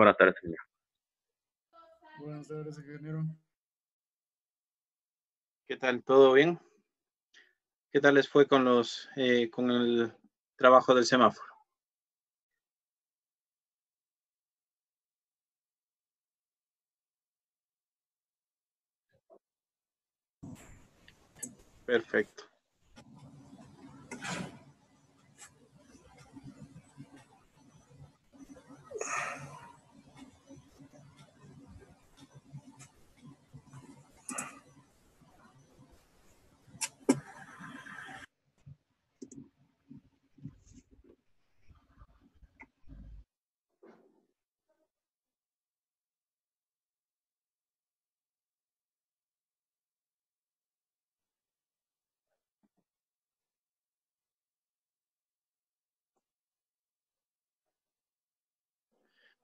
Buenas tardes, señor. Buenas tardes, ingeniero. ¿Qué tal? ¿Todo bien? ¿Qué tal les fue con los eh, con el trabajo del semáforo? Perfecto.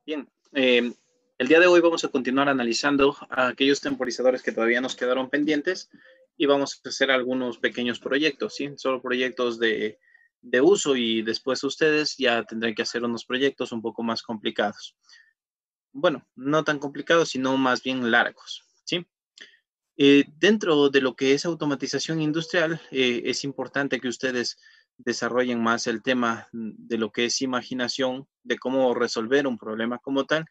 Bien, eh, el día de hoy vamos a continuar analizando aquellos temporizadores que todavía nos quedaron pendientes y vamos a hacer algunos pequeños proyectos, ¿sí? Solo proyectos de, uso y después ustedes ya tendrán que hacer unos proyectos un poco más complicados. Bueno, no tan complicados, sino más bien largos, ¿sí? Eh, dentro de lo que es automatización industrial, eh, es importante que ustedes desarrollen más el tema de lo que es imaginación, de cómo resolver un problema como tal.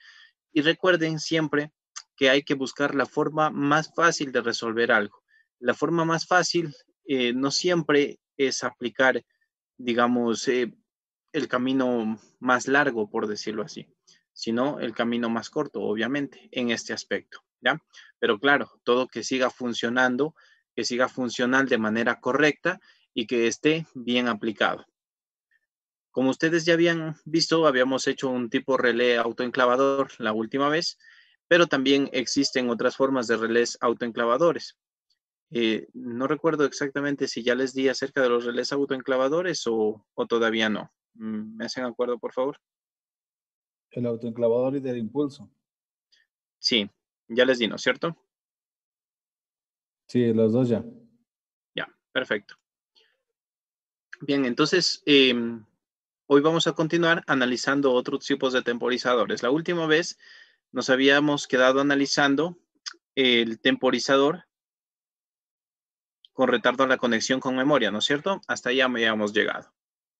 Y recuerden siempre que hay que buscar la forma más fácil de resolver algo. La forma más fácil eh, no siempre es aplicar, digamos, eh, el camino más largo, por decirlo así, sino el camino más corto, obviamente, en este aspecto. ¿ya? Pero claro, todo que siga funcionando, que siga funcional de manera correcta y que esté bien aplicado. Como ustedes ya habían visto, habíamos hecho un tipo relé autoenclavador la última vez, pero también existen otras formas de relés autoenclavadores. Eh, no recuerdo exactamente si ya les di acerca de los relés autoenclavadores o, o todavía no. Mm, ¿Me hacen acuerdo, por favor? El autoenclavador y del impulso. Sí, ya les di, ¿no es cierto? Sí, los dos ya. Ya, perfecto. Bien, entonces em, hoy vamos a continuar analizando otros tipos de temporizadores. La última vez nos habíamos quedado analizando el temporizador con retardo a la conexión con memoria, ¿no es cierto? Hasta allá habíamos llegado.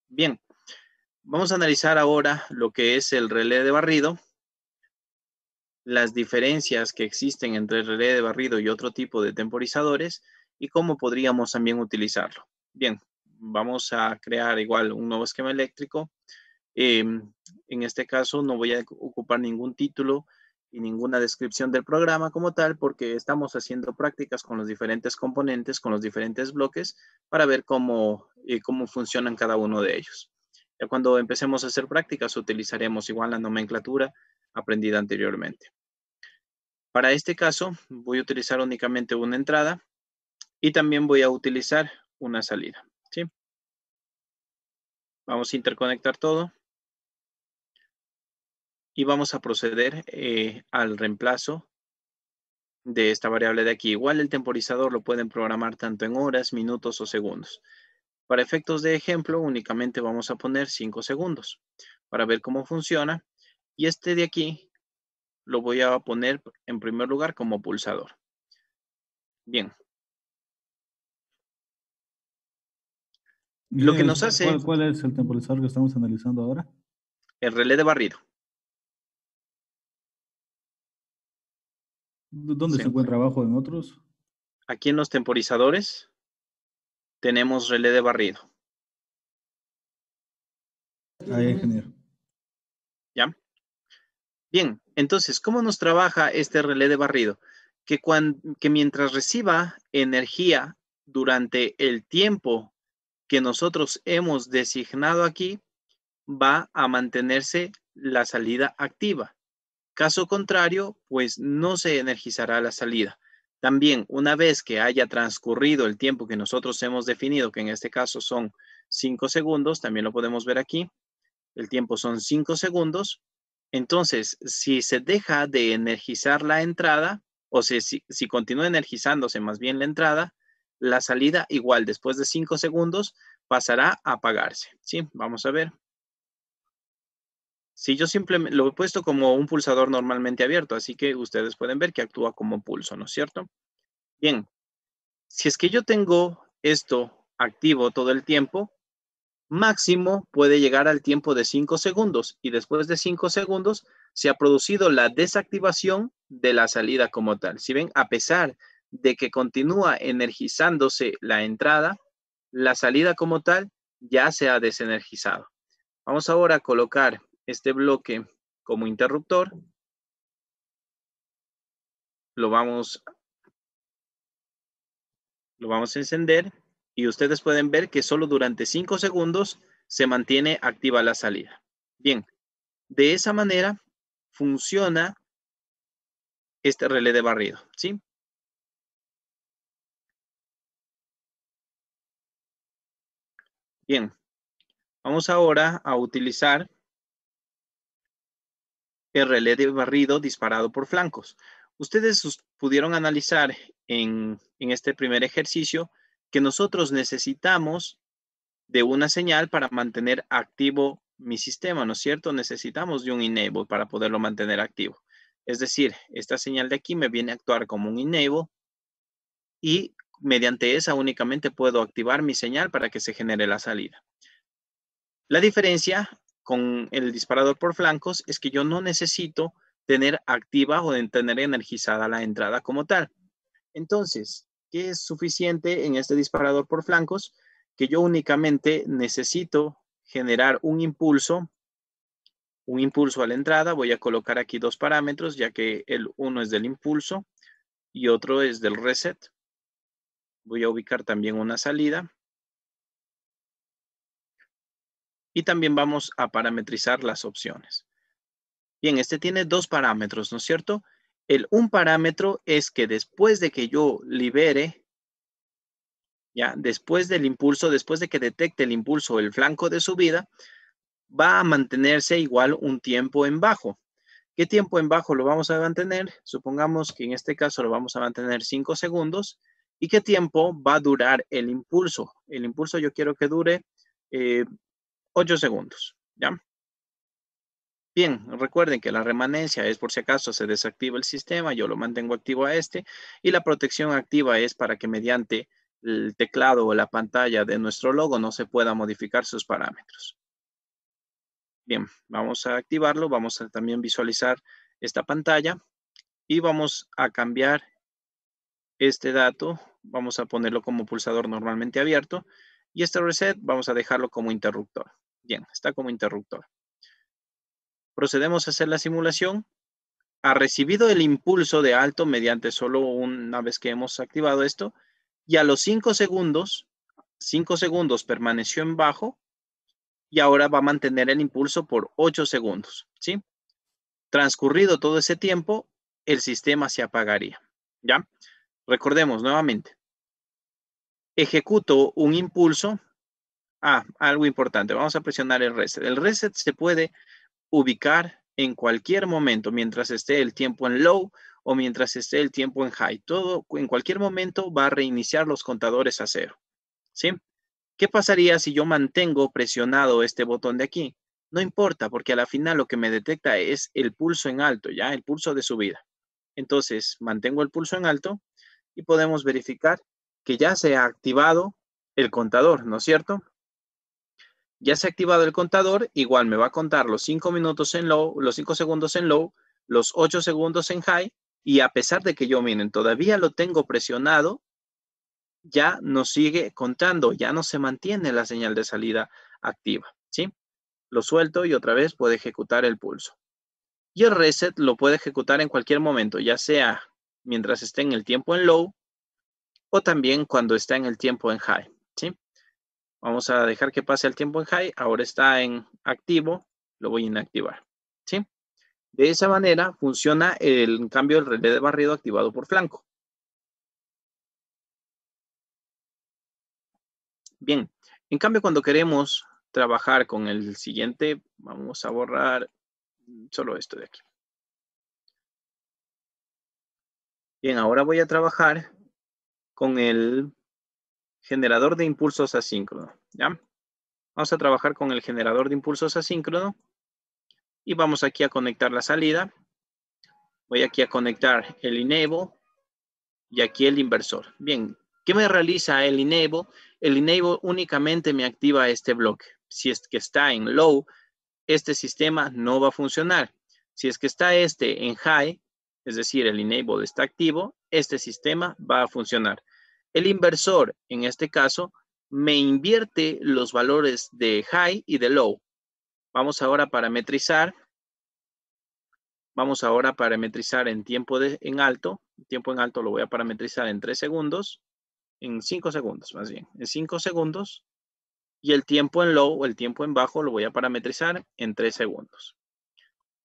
Bien, vamos a analizar ahora lo que es el relé de barrido, las diferencias que existen entre el relé de barrido y otro tipo de temporizadores y cómo podríamos también utilizarlo. Bien, vamos a crear igual un nuevo esquema eléctrico. Em, en este caso no voy a ocupar ningún título y ninguna descripción del programa como tal porque estamos haciendo prácticas con los diferentes componentes, con los diferentes bloques para ver cómo, eh, cómo funcionan cada uno de ellos. Ya cuando empecemos a hacer prácticas utilizaremos igual la nomenclatura aprendida anteriormente. Para este caso voy a utilizar únicamente una entrada y también voy a utilizar una salida. Vamos a interconectar todo. Y vamos a proceder eh, al reemplazo de esta variable de aquí. Igual el temporizador lo pueden programar tanto en horas, minutos o segundos. Para efectos de ejemplo, únicamente vamos a poner 5 segundos para ver cómo funciona. Y este de aquí lo voy a poner en primer lugar como pulsador. Bien, Lo que nos hace... ¿Cuál, es el temporizador que estamos analizando ahora? El relé de barrido. ¿Dónde se, encuentra abajo en otros? Aquí en los temporizadores tenemos relé de barrido. Ahí, ingeniero. ¿Ya? Bien, entonces, ¿cómo nos trabaja este relé de barrido? Que, cuando, que mientras reciba energía durante el tiempo que nosotros hemos designado aquí, va a mantenerse la salida activa. Caso contrario, pues no se energizará la salida. También, una vez que haya transcurrido el tiempo que nosotros hemos definido, que en este caso son 5 segundos, también lo podemos ver aquí, el tiempo son 5 segundos, entonces, si se deja de energizar la entrada, o si continúa energizándose más bien la entrada, la salida igual después de 5 segundos pasará a apagarse. ¿sí? Vamos a ver. Si yo simplemente lo he puesto como un pulsador normalmente abierto, así que ustedes pueden ver que actúa como pulso, ¿no es cierto? Bien, si es que yo tengo esto activo todo el tiempo, máximo puede llegar al tiempo de 5 segundos y después de 5 segundos se ha producido la desactivación de la salida como tal. Si ven, a pesar de que continúa energizándose la entrada, la salida como tal ya se ha desenergizado. Vamos ahora a colocar este bloque como interruptor. Lo vamos, lo vamos a encender y ustedes pueden ver que solo durante 5 segundos se mantiene activa la salida. Bien, de esa manera funciona este relé de barrido, ¿sí? Bien, vamos ahora a utilizar el relé de barrido disparado por flancos. Ustedes pudieron analizar en, este primer ejercicio que nosotros necesitamos de una señal para mantener activo mi sistema, ¿no es cierto? Necesitamos de un enable para poderlo mantener activo. Es decir, esta señal de aquí me viene a actuar como un enable y mediante esa únicamente puedo activar mi señal para que se genere la salida. La diferencia con el disparador por flancos es que yo no necesito tener activa o tener energizada la entrada como tal. Entonces, ¿qué es suficiente en este disparador por flancos? Que yo únicamente necesito generar un impulso, un impulso a la entrada. Voy a colocar aquí dos parámetros, ya que el uno es del impulso y otro es del reset. Voy a ubicar también una salida. Y también vamos a parametrizar las opciones. Bien, este tiene dos parámetros, ¿no es cierto? El un parámetro es que después de que yo libere, ya, después del impulso, después de que detecte el impulso, el flanco de subida, va a mantenerse igual un tiempo en bajo. ¿Qué tiempo en bajo lo vamos a mantener? Supongamos que en este caso lo vamos a mantener 5 segundos y qué tiempo va a durar el impulso. El impulso yo quiero que dure 8 eh, segundos. ¿ya? Bien, recuerden que la remanencia es por si acaso se desactiva el sistema, yo lo mantengo activo a este y la protección activa es para que mediante el teclado o la pantalla de nuestro logo no se pueda modificar sus parámetros. Bien, vamos a activarlo, vamos a también visualizar esta pantalla y vamos a cambiar este dato vamos a ponerlo como pulsador normalmente abierto y este reset vamos a dejarlo como interruptor. Bien, está como interruptor. Procedemos a hacer la simulación. Ha recibido el impulso de alto mediante solo una vez que hemos activado esto y a los 5 segundos, 5 segundos permaneció en bajo y ahora va a mantener el impulso por 8 segundos, ¿sí? Transcurrido todo ese tiempo, el sistema se apagaría, ¿ya? Recordemos nuevamente. Ejecuto un impulso. Ah, algo importante. Vamos a presionar el reset. El reset se puede ubicar en cualquier momento, mientras esté el tiempo en low o mientras esté el tiempo en high. Todo, en cualquier momento va a reiniciar los contadores a cero. ¿Sí? ¿Qué pasaría si yo mantengo presionado este botón de aquí? No importa, porque a la final lo que me detecta es el pulso en alto, ya, el pulso de subida. Entonces, mantengo el pulso en alto y podemos verificar que ya se ha activado el contador, ¿no es cierto? Ya se ha activado el contador, igual me va a contar los 5 minutos en low, los 5 segundos en low, los 8 segundos en high, y a pesar de que yo, miren, todavía lo tengo presionado, ya nos sigue contando, ya no se mantiene la señal de salida activa, ¿sí? Lo suelto y otra vez puede ejecutar el pulso. Y el reset lo puede ejecutar en cualquier momento, ya sea mientras esté en el tiempo en low o también cuando está en el tiempo en high. ¿sí? Vamos a dejar que pase el tiempo en high. Ahora está en activo. Lo voy a inactivar. ¿sí? De esa manera funciona el cambio del relé de barrido activado por flanco. Bien, en cambio cuando queremos trabajar con el siguiente, vamos a borrar solo esto de aquí. Bien, ahora voy a trabajar con el generador de impulsos asíncrono. ¿ya? Vamos a trabajar con el generador de impulsos asíncrono y vamos aquí a conectar la salida. Voy aquí a conectar el enable y aquí el inversor. Bien, ¿qué me realiza el enable? El enable únicamente me activa este bloque. Si es que está en low, este sistema no va a funcionar. Si es que está este en high, es decir, el enable está activo, este sistema va a funcionar. El inversor, en este caso, me invierte los valores de high y de low. Vamos ahora a parametrizar. Vamos ahora a parametrizar en tiempo de, en alto. El tiempo en alto lo voy a parametrizar en 3 segundos. En 5 segundos, más bien. En 5 segundos. Y el tiempo en low o el tiempo en bajo lo voy a parametrizar en 3 segundos.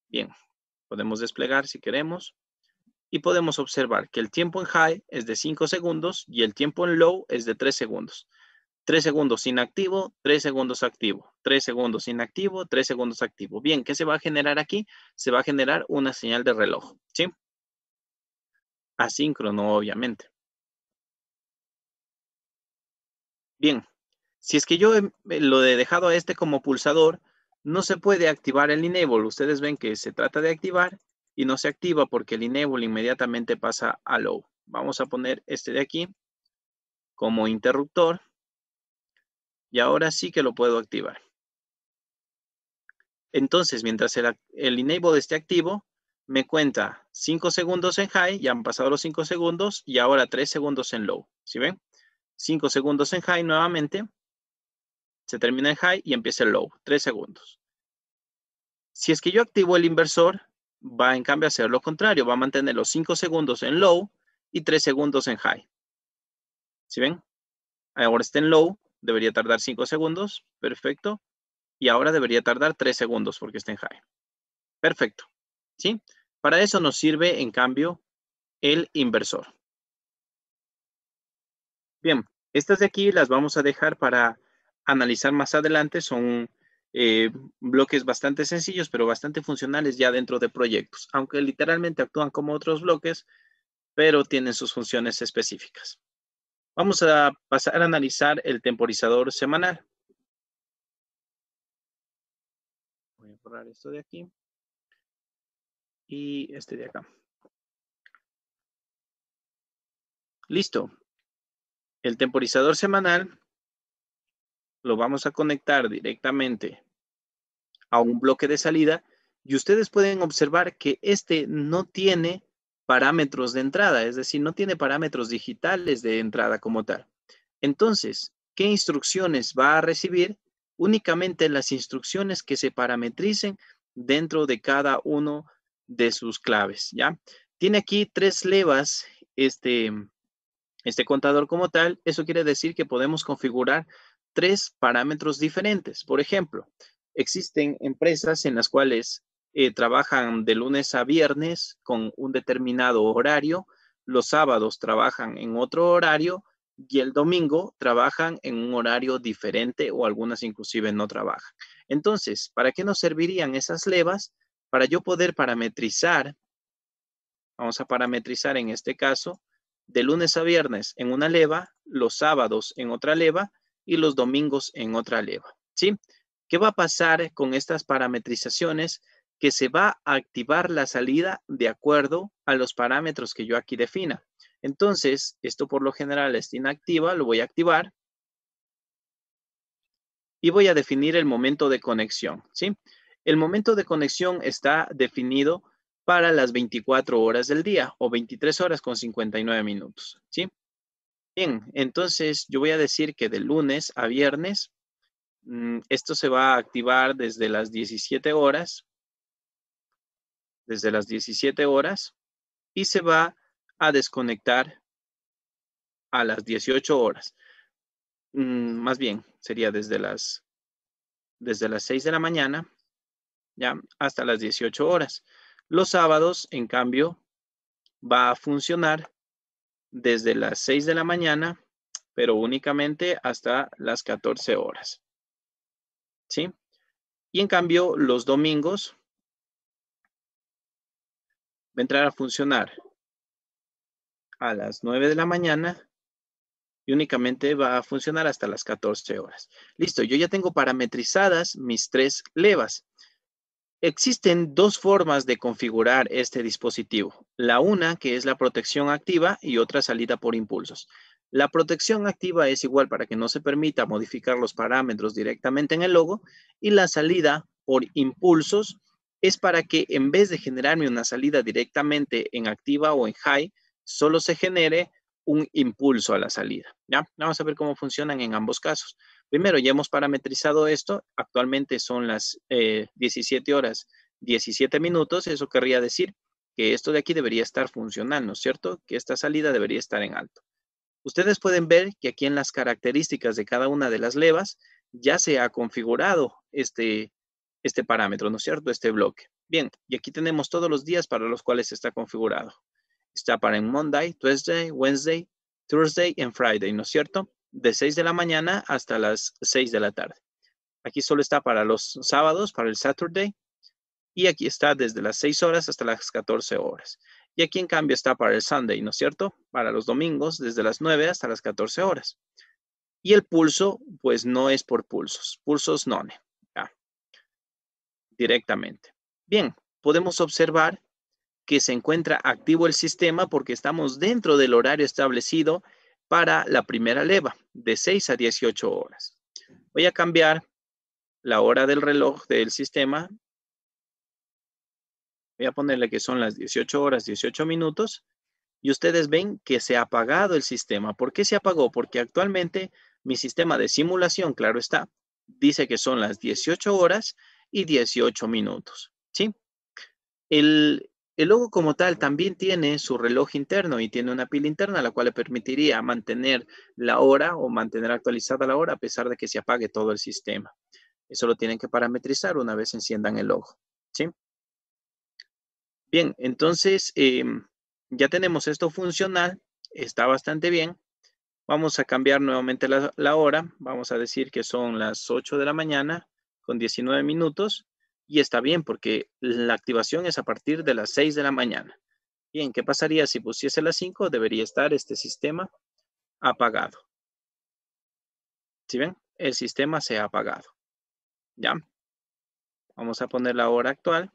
Bien. Podemos desplegar si queremos y podemos observar que el tiempo en high es de 5 segundos y el tiempo en low es de 3 segundos. 3 segundos inactivo, 3 segundos activo, 3 segundos inactivo, 3 segundos activo. Bien, ¿qué se va a generar aquí? Se va a generar una señal de reloj, ¿sí? Asíncrono, obviamente. Bien, si es que yo em, eh, lo he dejado a este como pulsador, no se puede activar el enable. Ustedes ven que se trata de activar y no se activa porque el enable inmediatamente pasa a low. Vamos a poner este de aquí como interruptor y ahora sí que lo puedo activar. Entonces, mientras el, enable esté activo, me cuenta 5 segundos en high, ya han pasado los 5 segundos y ahora 3 segundos en low. ¿Sí ven? 5 segundos en high nuevamente, se termina en high y empieza el low, 3 segundos. Si es que yo activo el inversor, va en cambio a hacer lo contrario, va a mantener los 5 segundos en low y 3 segundos en high. ¿Sí ven? Ahora está en low, debería tardar 5 segundos, perfecto. Y ahora debería tardar 3 segundos porque está en high. Perfecto. ¿Sí? Para eso nos sirve, en cambio, el inversor. Bien, estas de aquí las vamos a dejar para analizar más adelante. Son eh, bloques bastante sencillos, pero bastante funcionales ya dentro de proyectos, aunque literalmente actúan como otros bloques, pero tienen sus funciones específicas. Vamos a pasar a analizar el temporizador semanal. Voy a borrar esto de aquí y este de acá. Listo. El temporizador semanal lo vamos a conectar directamente a un bloque de salida y ustedes pueden observar que este no tiene parámetros de entrada, es decir, no tiene parámetros digitales de entrada como tal. Entonces, ¿qué instrucciones va a recibir? Únicamente las instrucciones que se parametricen dentro de cada uno de sus claves, ¿ya? Tiene aquí tres levas este, este contador como tal. Eso quiere decir que podemos configurar tres parámetros diferentes. Por ejemplo, existen empresas en las cuales eh, trabajan de lunes a viernes con un determinado horario, los sábados trabajan en otro horario y el domingo trabajan en un horario diferente o algunas inclusive no trabajan. Entonces, ¿para qué nos servirían esas levas? Para yo poder parametrizar, vamos a parametrizar en este caso, de lunes a viernes en una leva, los sábados en otra leva y los domingos en otra leva. ¿Sí? ¿Qué va a pasar con estas parametrizaciones? Que se va a activar la salida de acuerdo a los parámetros que yo aquí defina. Entonces, esto por lo general está inactiva, lo voy a activar y voy a definir el momento de conexión, ¿sí? El momento de conexión está definido para las 24 horas del día o 23 horas con 59 minutos, ¿sí? Bien, entonces yo voy a decir que de lunes a viernes, mm, esto se va a activar desde las 17 horas, desde las 17 horas, y se va a desconectar a las 18 horas. Mm, más bien, sería desde las, desde las 6 de la mañana ya, hasta las 18 horas. Los sábados, en cambio, va a funcionar desde las 6 de la mañana, pero únicamente hasta las 14 horas. ¿Sí? Y en cambio, los domingos va a entrar a funcionar a las 9 de la mañana y únicamente va a funcionar hasta las 14 horas. Listo, yo ya tengo parametrizadas mis tres levas. Existen dos formas de configurar este dispositivo. La una, que es la protección activa y otra salida por impulsos. La protección activa es igual para que no se permita modificar los parámetros directamente en el logo y la salida por impulsos es para que en vez de generarme una salida directamente en activa o en high, solo se genere un impulso a la salida. ¿ya? Vamos a ver cómo funcionan en ambos casos. Primero, ya hemos parametrizado esto. Actualmente son las 17 eh, horas 17 minutos. Eso querría decir que esto de aquí debería estar funcionando, ¿cierto? Que esta salida debería estar en alto. Ustedes pueden ver que aquí en las características de cada una de las levas ya se ha configurado este, este parámetro, ¿no es cierto? Este bloque. Bien, y aquí tenemos todos los días para los cuales está configurado está para en Monday, Tuesday, Wednesday, Thursday y Friday, ¿no es cierto? De 6 de la mañana hasta las 6 de la tarde. Aquí solo está para los sábados, para el Saturday, y aquí está desde las 6 horas hasta las 14 horas. Y aquí en cambio está para el Sunday, ¿no es cierto? Para los domingos, desde las 9 hasta las 14 horas. Y el pulso, pues no es por pulsos, pulsos no, directamente. Bien, podemos observar que se encuentra activo el sistema porque estamos dentro del horario establecido para la primera leva, de 6 a 18 horas. Voy a cambiar la hora del reloj del sistema. Voy a ponerle que son las 18 horas, 18 minutos. Y ustedes ven que se ha apagado el sistema. ¿Por qué se apagó? Porque actualmente mi sistema de simulación, claro está, dice que son las 18 horas y 18 minutos. ¿Sí? El, el logo como tal también tiene su reloj interno y tiene una pila interna, la cual le permitiría mantener la hora o mantener actualizada la hora a pesar de que se apague todo el sistema. Eso lo tienen que parametrizar una vez enciendan el logo. ¿sí? Bien, entonces em, ya tenemos esto funcional, está bastante bien. Vamos a cambiar nuevamente la, la hora. Vamos a decir que son las 8 de la mañana con 19 minutos y está bien porque la activación es a partir de las 6 de la mañana. Bien, ¿qué pasaría si pusiese las 5? Debería estar este sistema apagado. ¿Sí ven? El sistema se ha apagado. ¿Ya? Vamos a poner la hora actual.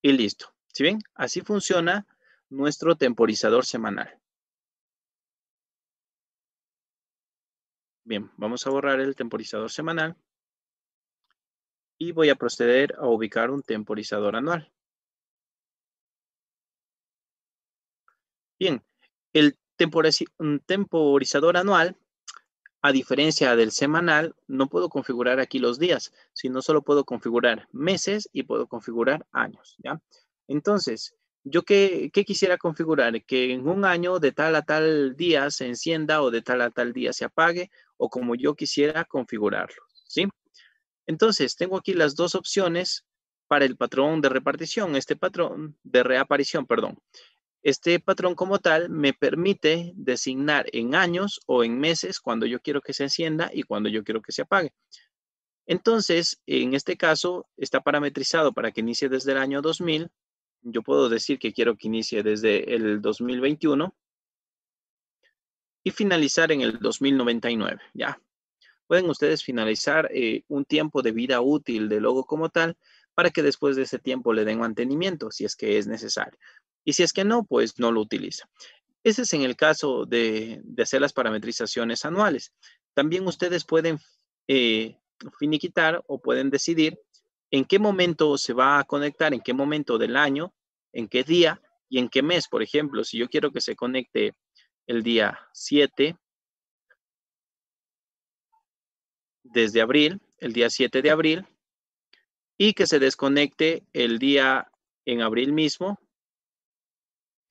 Y listo. ¿Sí ven? Así funciona nuestro temporizador semanal. Bien, vamos a borrar el temporizador semanal y voy a proceder a ubicar un temporizador anual. Bien, el temporizador anual, a diferencia del semanal, no puedo configurar aquí los días, sino solo puedo configurar meses y puedo configurar años. ¿ya? Entonces, ¿yo qué, quisiera configurar? Que en un año de tal a tal día se encienda o de tal a tal día se apague o como yo quisiera configurarlo. ¿sí? Entonces, tengo aquí las dos opciones para el patrón de repartición, este patrón de reaparición, perdón. Este patrón como tal me permite designar en años o en meses cuando yo quiero que se encienda y cuando yo quiero que se apague. Entonces, en este caso, está parametrizado para que inicie desde el año 2000. Yo puedo decir que quiero que inicie desde el 2021 y finalizar en el 2099, ¿ya? pueden ustedes finalizar eh, un tiempo de vida útil del logo como tal para que después de ese tiempo le den mantenimiento si es que es necesario. Y si es que no, pues no lo utiliza. Ese es en el caso de, hacer las parametrizaciones anuales. También ustedes pueden eh, finiquitar o pueden decidir en qué momento se va a conectar, en qué momento del año, en qué día y en qué mes. Por ejemplo, si yo quiero que se conecte el día 7 desde abril, el día 7 de abril, y que se desconecte el día en abril mismo,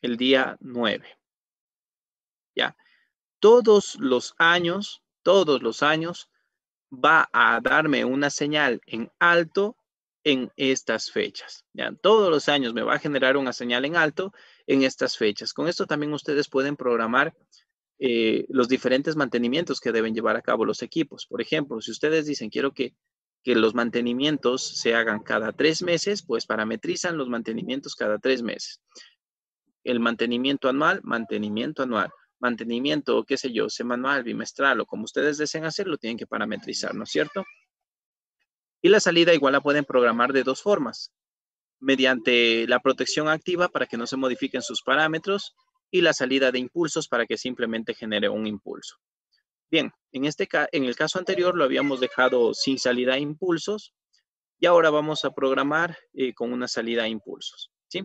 el día 9. Ya. Todos los años, todos los años va a darme una señal en alto en estas fechas. Ya, todos los años me va a generar una señal en alto en estas fechas. Con esto también ustedes pueden programar eh, los diferentes mantenimientos que deben llevar a cabo los equipos. Por ejemplo, si ustedes dicen quiero que, que los mantenimientos se hagan cada tres meses, pues parametrizan los mantenimientos cada tres meses. El mantenimiento anual, mantenimiento anual. Mantenimiento, qué sé yo, semanal, bimestral o como ustedes deseen hacerlo, tienen que parametrizar, ¿no es cierto? Y la salida igual la pueden programar de dos formas. Mediante la protección activa para que no se modifiquen sus parámetros y la salida de impulsos para que simplemente genere un impulso. Bien, en, este en el caso anterior lo habíamos dejado sin salida de impulsos y ahora vamos a programar eh, con una salida de impulsos. ¿sí?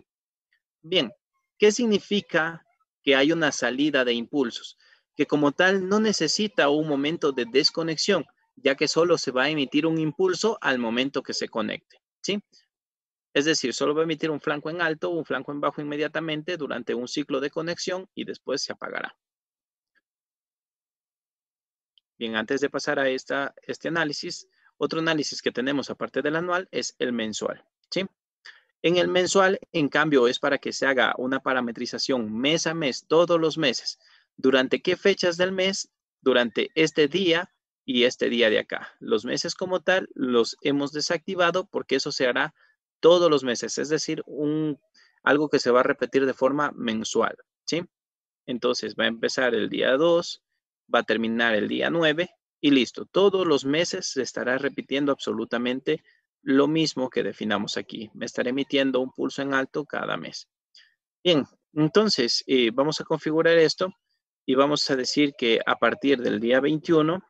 Bien, ¿qué significa que hay una salida de impulsos? Que como tal no necesita un momento de desconexión, ya que solo se va a emitir un impulso al momento que se conecte. ¿sí? Es decir, solo va a emitir un flanco en alto, un flanco en bajo inmediatamente durante un ciclo de conexión y después se apagará. Bien, antes de pasar a esta, este análisis, otro análisis que tenemos aparte del anual es el mensual. ¿sí? En el mensual, en cambio, es para que se haga una parametrización mes a mes, todos los meses. ¿Durante qué fechas del mes? Durante este día y este día de acá. Los meses como tal los hemos desactivado porque eso se hará todos los meses, es decir, un, algo que se va a repetir de forma mensual, ¿sí? Entonces va a empezar el día 2, va a terminar el día 9 y listo. Todos los meses se estará repitiendo absolutamente lo mismo que definamos aquí. Me estaré emitiendo un pulso en alto cada mes. Bien, entonces eh, vamos a configurar esto y vamos a decir que a partir del día 21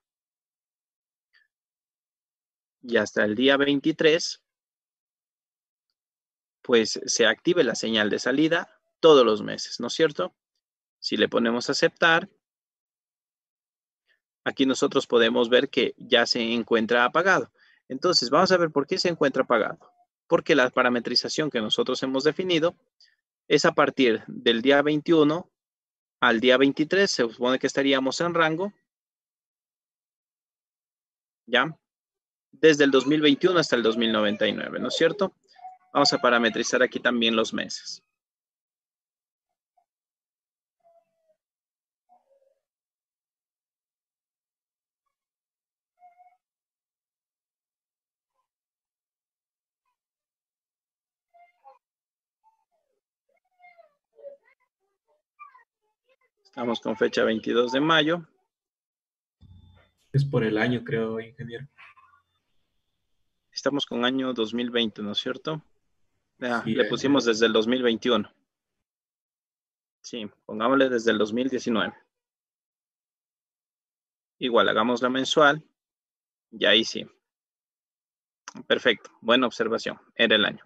y hasta el día 23 pues se active la señal de salida todos los meses, ¿no es cierto? Si le ponemos aceptar, aquí nosotros podemos ver que ya se encuentra apagado. Entonces, vamos a ver por qué se encuentra apagado. Porque la parametrización que nosotros hemos definido es a partir del día 21 al día 23. Se supone que estaríamos en rango. ¿Ya? Desde el 2021 hasta el 2099, ¿no es cierto? Vamos a parametrizar aquí también los meses. Estamos con fecha 22 de mayo. Es por el año, creo, ingeniero. Estamos con año 2020, ¿no es cierto? le eh, pusimos desde el 2021. Sí, pongámosle desde el 2019. Igual, hagamos la mensual. Y ahí sí. Perfecto, buena observación. Era el año.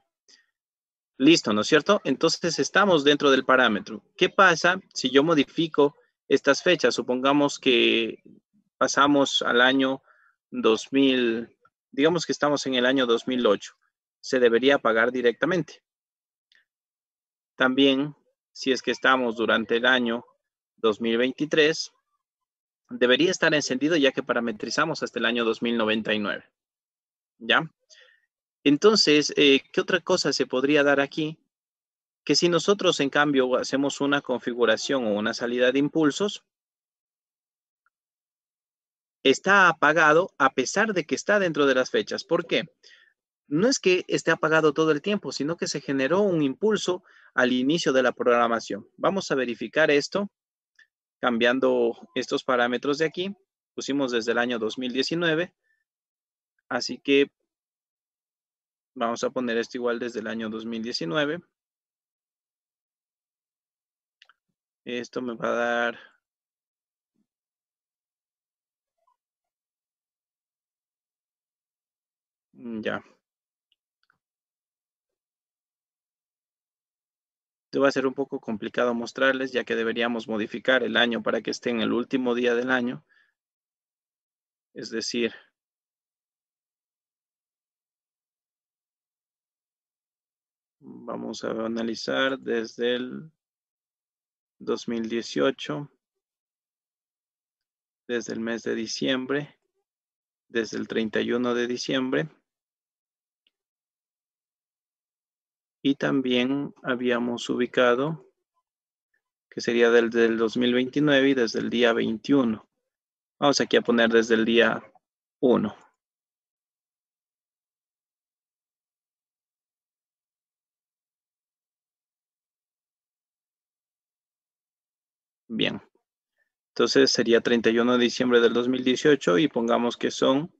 Listo, ¿no es cierto? Entonces estamos dentro del parámetro. ¿Qué pasa si yo modifico estas fechas? Supongamos que pasamos al año 2000, digamos que estamos en el año 2008 se debería pagar directamente. También, si es que estamos durante el año 2023, debería estar encendido ya que parametrizamos hasta el año 2099. ¿Ya? Entonces, eh, ¿qué otra cosa se podría dar aquí? Que si nosotros, en cambio, hacemos una configuración o una salida de impulsos, está apagado a pesar de que está dentro de las fechas. ¿Por qué? no es que esté apagado todo el tiempo, sino que se generó un impulso al inicio de la programación. Vamos a verificar esto cambiando estos parámetros de aquí. Pusimos desde el año 2019. Así que vamos a poner esto igual desde el año 2019. Esto me va a dar mm, Ya, va a ser un poco complicado mostrarles, ya que deberíamos modificar el año para que esté en el último día del año. Es decir, vamos a analizar desde el 2018, desde el mes de diciembre, desde el 31 de diciembre Y también habíamos ubicado que sería desde el 2029 y desde el día 21. Vamos aquí a poner desde el día 1. Bien. Entonces sería 31 de diciembre del 2018 y pongamos que son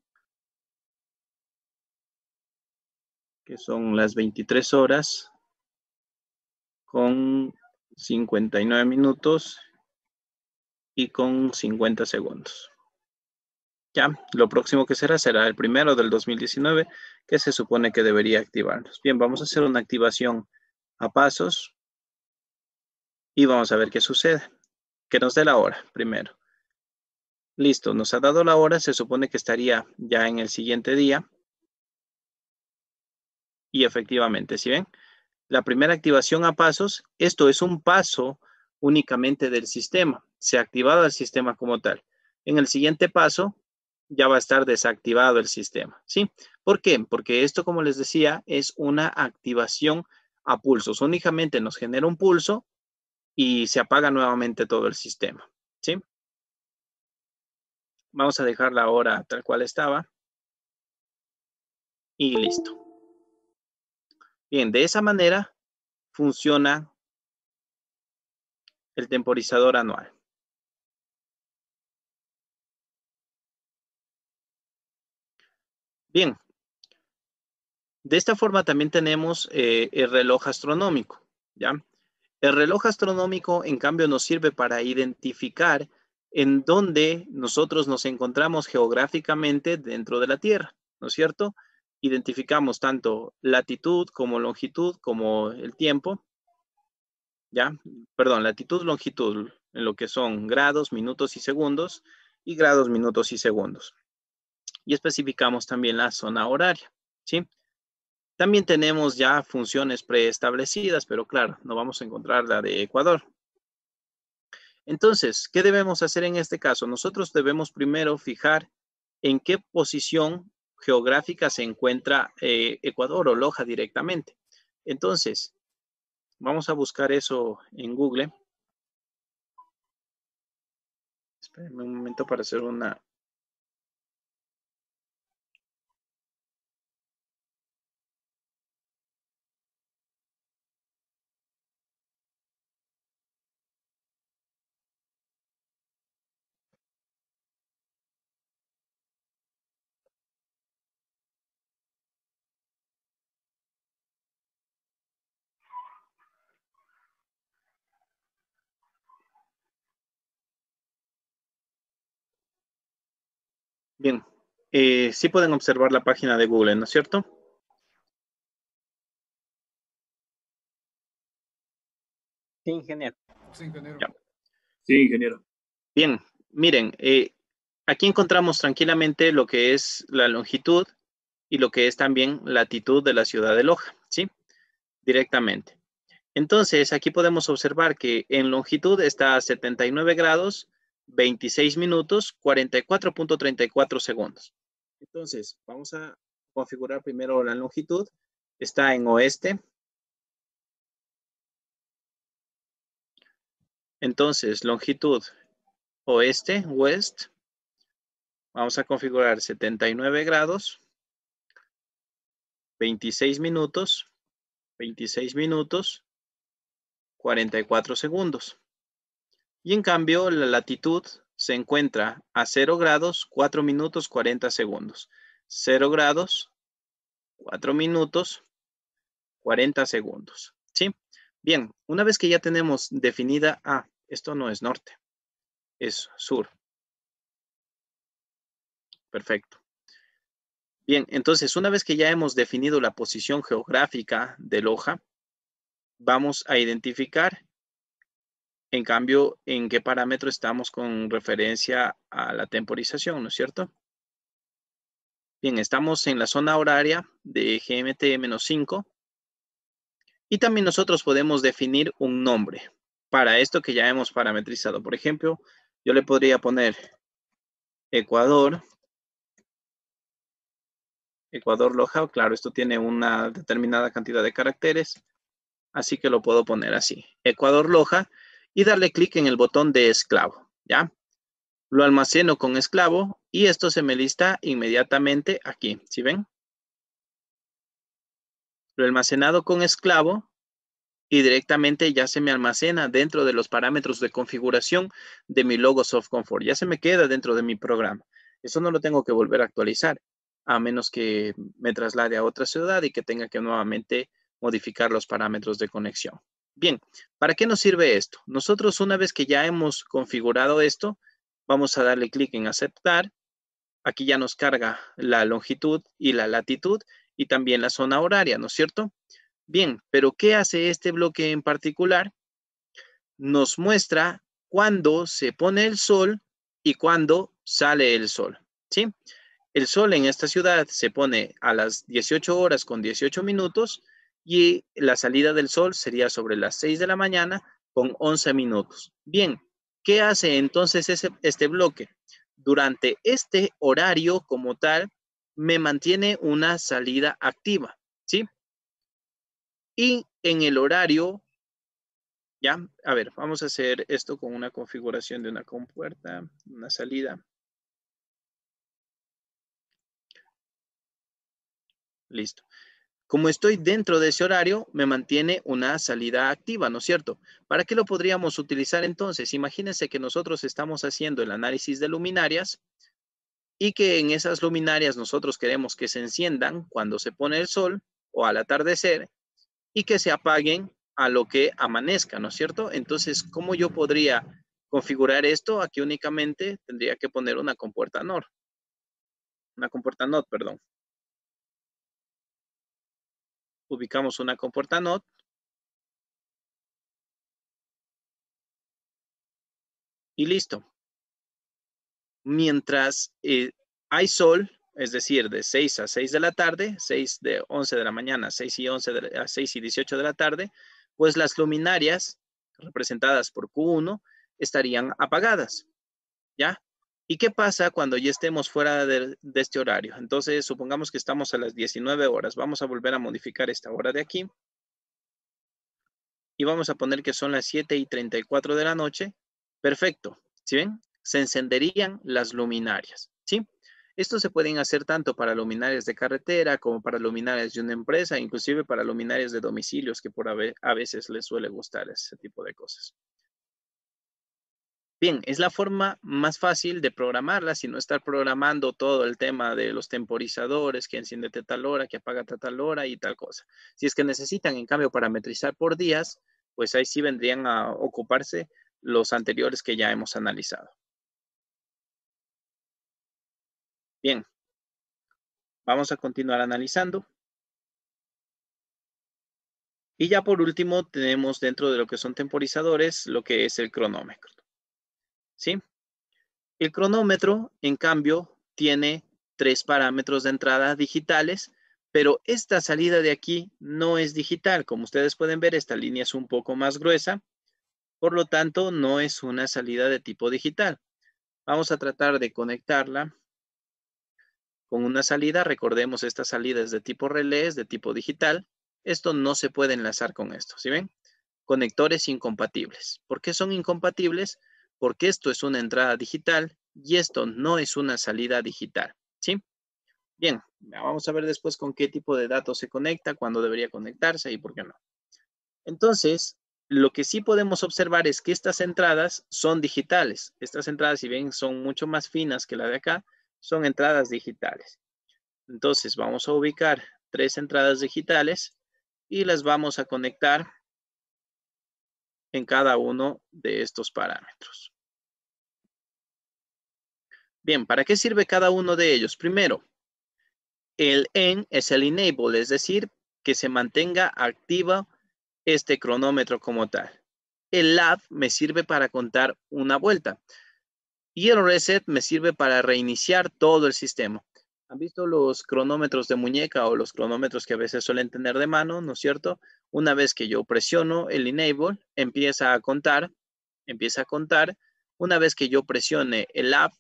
que son las 23 horas con 59 minutos y con 50 segundos. Ya, lo próximo que será será el primero del 2019 que se supone que debería activarnos. Bien, vamos a hacer una activación a pasos y vamos a ver qué sucede. Que nos dé la hora primero. Listo, nos ha dado la hora, se supone que estaría ya en el siguiente día. Y efectivamente, si ¿sí ven, la primera activación a pasos, esto es un paso únicamente del sistema. Se ha activado el sistema como tal. En el siguiente paso ya va a estar desactivado el sistema, ¿sí? ¿Por qué? Porque esto, como les decía, es una activación a pulsos. Únicamente nos genera un pulso y se apaga nuevamente todo el sistema, ¿sí? Vamos a dejarla ahora tal cual estaba. Y listo. Bien, de esa manera funciona el temporizador anual. Bien, de esta forma también tenemos eh, el reloj astronómico, ¿ya? El reloj astronómico, en cambio, nos sirve para identificar en dónde nosotros nos encontramos geográficamente dentro de la Tierra, ¿no es cierto? identificamos tanto latitud como longitud como el tiempo, ¿ya? Perdón, latitud, longitud, en lo que son grados, minutos y segundos, y grados, minutos y segundos. Y especificamos también la zona horaria, ¿sí? También tenemos ya funciones preestablecidas, pero claro, no vamos a encontrar la de Ecuador. Entonces, ¿qué debemos hacer en este caso? Nosotros debemos primero fijar en qué posición geográfica se encuentra eh, Ecuador o Loja directamente. Entonces, vamos a buscar eso en Google. Espérenme un momento para hacer una Eh, sí pueden observar la página de Google, ¿no es cierto? Sí, ingeniero. Sí, ingeniero. Bien, miren, eh, aquí encontramos tranquilamente lo que es la longitud y lo que es también la latitud de la ciudad de Loja, ¿sí? Directamente. Entonces, aquí podemos observar que en longitud está a 79 grados, 26 minutos, 44.34 segundos. Entonces, vamos a configurar primero la longitud. Está en oeste. Entonces, longitud oeste, west. Vamos a configurar 79 grados, 26 minutos, 26 minutos, 44 segundos. Y en cambio, la latitud se encuentra a 0 grados 4 minutos 40 segundos. 0 grados 4 minutos 40 segundos. ¿Sí? Bien, una vez que ya tenemos definida, ah, esto no es norte, es sur. Perfecto. Bien, entonces una vez que ya hemos definido la posición geográfica de Loja, vamos a identificar en cambio, ¿en qué parámetro estamos con referencia a la temporización, no es cierto? Bien, estamos en la zona horaria de GMT-5 y también nosotros podemos definir un nombre para esto que ya hemos parametrizado. Por ejemplo, yo le podría poner Ecuador, Ecuador Loja, claro, esto tiene una determinada cantidad de caracteres, así que lo puedo poner así. Ecuador Loja, y darle clic en el botón de esclavo, ¿ya? Lo almaceno con esclavo y esto se me lista inmediatamente aquí, ¿sí ven? Lo almacenado con esclavo y directamente ya se me almacena dentro de los parámetros de configuración de mi logo Soft Comfort. Ya se me queda dentro de mi programa. Eso no lo tengo que volver a actualizar, a menos que me traslade a otra ciudad y que tenga que nuevamente modificar los parámetros de conexión. Bien, ¿para qué nos sirve esto? Nosotros una vez que ya hemos configurado esto, vamos a darle clic en aceptar. Aquí ya nos carga la longitud y la latitud y también la zona horaria, ¿no es cierto? Bien, pero ¿qué hace este bloque en particular? Nos muestra cuándo se pone el sol y cuándo sale el sol, ¿sí? El sol en esta ciudad se pone a las 18 horas con 18 minutos y la salida del sol sería sobre las 6 de la mañana con 11 minutos. Bien, ¿qué hace entonces este bloque? Durante este horario como tal, me mantiene una salida activa, ¿sí? Y en el horario, ya, a ver, vamos a hacer esto con una configuración de una compuerta, una salida. Listo. Como estoy dentro de ese horario, me mantiene una salida activa, ¿no es cierto? ¿Para qué lo podríamos utilizar entonces? Imagínense que nosotros estamos haciendo el análisis de luminarias y que en esas luminarias nosotros queremos que se enciendan cuando se pone el sol o al atardecer y que se apaguen a lo que amanezca, ¿no es cierto? Entonces, ¿cómo yo podría configurar esto? Aquí únicamente tendría que poner una compuerta NOR. Una compuerta NOT, perdón ubicamos una comporta NOT, y listo. Mientras eh, hay sol, es decir, de 6 a 6 de la tarde, 6 de 11 de la mañana, 6 y 11 a 6 y 18 de la tarde, pues las luminarias representadas por Q1 estarían apagadas. ¿Ya? ¿Y qué pasa cuando ya estemos fuera de, este horario? Entonces, supongamos que estamos a las 19 horas. Vamos a volver a modificar esta hora de aquí. Y vamos a poner que son las 7 y 34 de la noche. Perfecto. ¿Sí ven? Se encenderían las luminarias. ¿Sí? Esto se pueden hacer tanto para luminarias de carretera como para luminarias de una empresa, inclusive para luminarias de domicilios, que por a veces les suele gustar ese tipo de cosas. Bien, es la forma más fácil de programarla, si no estar programando todo el tema de los temporizadores, que enciende tal hora, que apaga tal hora y tal cosa. Si es que necesitan, en cambio, parametrizar por días, pues ahí sí vendrían a ocuparse los anteriores que ya hemos analizado. Bien, vamos a continuar analizando. Y ya por último tenemos dentro de lo que son temporizadores lo que es el cronómetro. ¿sí? El cronómetro, en cambio, tiene tres parámetros de entrada digitales, pero esta salida de aquí no es digital. Como ustedes pueden ver, esta línea es un poco más gruesa, por lo tanto, no es una salida de tipo digital. Vamos a tratar de conectarla con una salida. Recordemos, esta salida es de tipo relés, de tipo digital. Esto no se puede enlazar con esto, ¿sí ven? Conectores incompatibles. ¿Por qué son incompatibles? porque esto es una entrada digital y esto no es una salida digital, ¿sí? Bien, vamos a ver después con qué tipo de datos se conecta, cuándo debería conectarse y por qué no. Entonces, lo que sí podemos observar es que estas entradas son digitales. Estas entradas, si bien son mucho más finas que la de acá, son entradas digitales. Entonces, vamos a ubicar tres entradas digitales y las vamos a conectar en cada uno de estos parámetros. Bien, ¿para qué sirve cada uno de ellos? Primero, el en es el enable, es decir, que se mantenga activa este cronómetro como tal. El lap me sirve para contar una vuelta. Y el reset me sirve para reiniciar todo el sistema. ¿Han visto los cronómetros de muñeca o los cronómetros que a veces suelen tener de mano, no es cierto? Una vez que yo presiono el enable, empieza a contar, empieza a contar. Una vez que yo presione el app,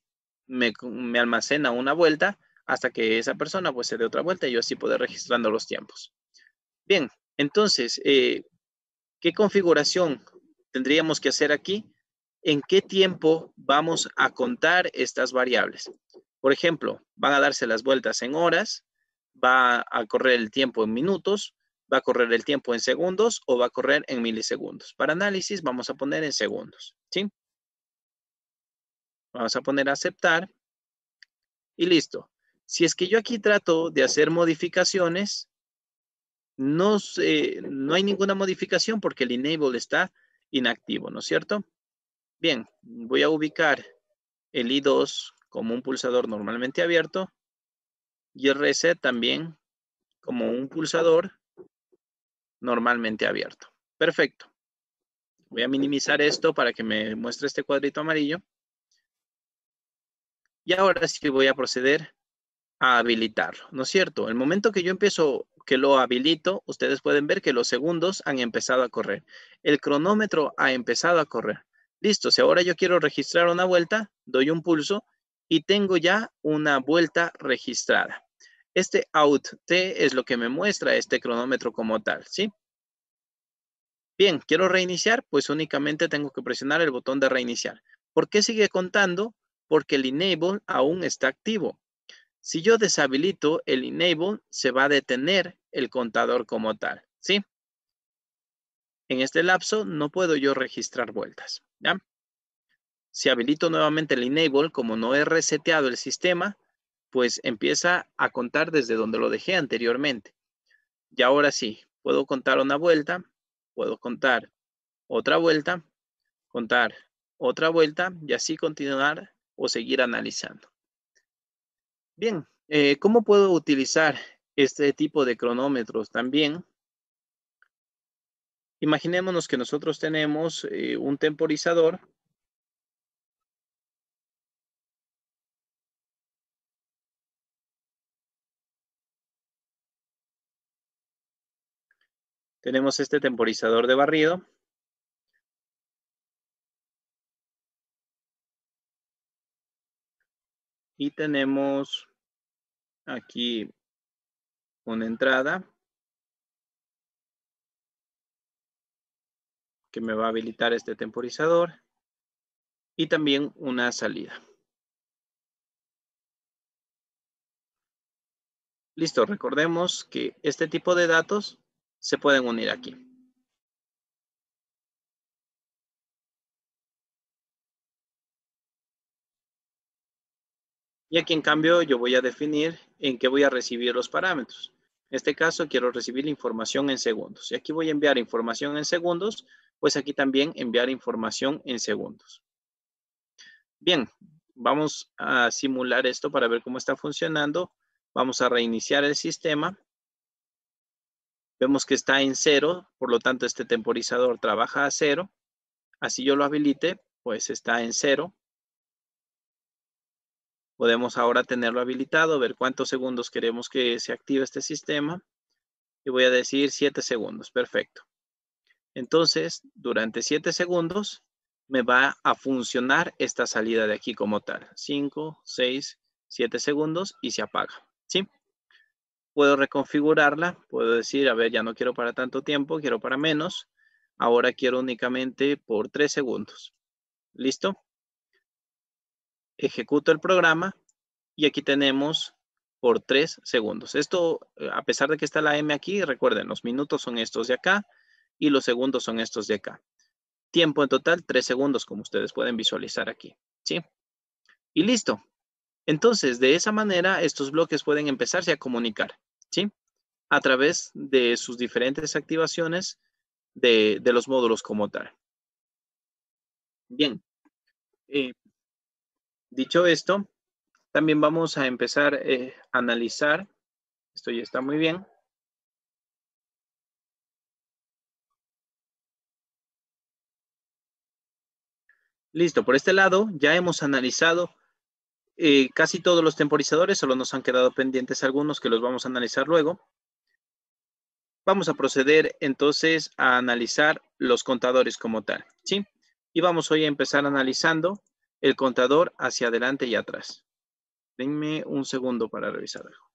me, almacena una vuelta hasta que esa persona pues se dé otra vuelta y yo así poder registrando los tiempos. Bien, entonces, eh, ¿qué configuración tendríamos que hacer aquí? ¿En qué tiempo vamos a contar estas variables? Por ejemplo, van a darse las vueltas en horas, va a correr el tiempo en minutos, va a correr el tiempo en segundos o va a correr en milisegundos. Para análisis vamos a poner en segundos, ¿sí? Vamos a poner aceptar y listo. Si es que yo aquí trato de hacer modificaciones, no, no hay ninguna modificación porque el enable está inactivo, ¿no es cierto? Bien, voy a ubicar el I2 como un pulsador normalmente abierto y el reset también como un pulsador normalmente abierto. Perfecto. Voy a minimizar esto para que me muestre este cuadrito amarillo. Y ahora sí voy a proceder a habilitarlo, ¿no es cierto? El momento que yo empiezo que lo habilito, ustedes pueden ver que los segundos han empezado a correr. El cronómetro ha empezado a correr. Listo, si ahora yo quiero registrar una vuelta, doy un pulso y tengo ya una vuelta registrada. Este out T es lo que me muestra este cronómetro como tal, ¿sí? Bien, quiero reiniciar, pues únicamente tengo que presionar el botón de reiniciar. ¿Por qué sigue contando? porque el enable aún está activo. Si yo deshabilito el enable, se va a detener el contador como tal, ¿sí? En este lapso no puedo yo registrar vueltas, ¿ya? Si habilito nuevamente el enable, como no he reseteado el sistema, pues empieza a contar desde donde lo dejé anteriormente. Y ahora sí, puedo contar una vuelta, puedo contar otra vuelta, contar otra vuelta y así continuar o seguir analizando. Bien, eh, ¿cómo puedo utilizar este tipo de cronómetros también? Imaginémonos que nosotros tenemos eh, un temporizador tenemos este temporizador de barrido. y tenemos aquí una entrada que me va a habilitar este temporizador y también una salida. Listo, recordemos que este tipo de datos se pueden unir aquí. Y aquí en cambio yo voy a definir en qué voy a recibir los parámetros. En este caso quiero recibir información en segundos. Y aquí voy a enviar información en segundos, pues aquí también enviar información en segundos. Bien, vamos a simular esto para ver cómo está funcionando. Vamos a reiniciar el sistema. Vemos que está en cero, por lo tanto este temporizador trabaja a cero. Así yo lo habilite, pues está en cero. Podemos ahora tenerlo habilitado, ver cuántos segundos queremos que se active este sistema. Y voy a decir 7 segundos, perfecto. Entonces, durante siete segundos me va a funcionar esta salida de aquí como tal. 5, 6, 7 segundos y se apaga. ¿Sí? Puedo reconfigurarla, puedo decir, a ver, ya no quiero para tanto tiempo, quiero para menos. Ahora quiero únicamente por 3 segundos. ¿Listo? ejecuto el programa y aquí tenemos por tres segundos. Esto, eh, a pesar de que está la M aquí, recuerden, los minutos son estos de acá y los segundos son estos de acá. Tiempo en total, tres segundos, como ustedes pueden visualizar aquí. ¿sí? Y listo. Entonces, de esa manera, estos bloques pueden empezarse a comunicar. ¿sí? A través de sus diferentes activaciones de, de los módulos como tal. Bien. Eh, Dicho esto, también vamos a empezar eh, a analizar. Esto ya está muy bien. Listo, por este lado ya hemos analizado eh, casi todos los temporizadores, solo nos han quedado pendientes algunos que los vamos a analizar luego. Vamos a proceder entonces a analizar los contadores como tal, ¿sí? Y vamos hoy a empezar analizando el contador hacia adelante y atrás. Denme un segundo para revisar algo.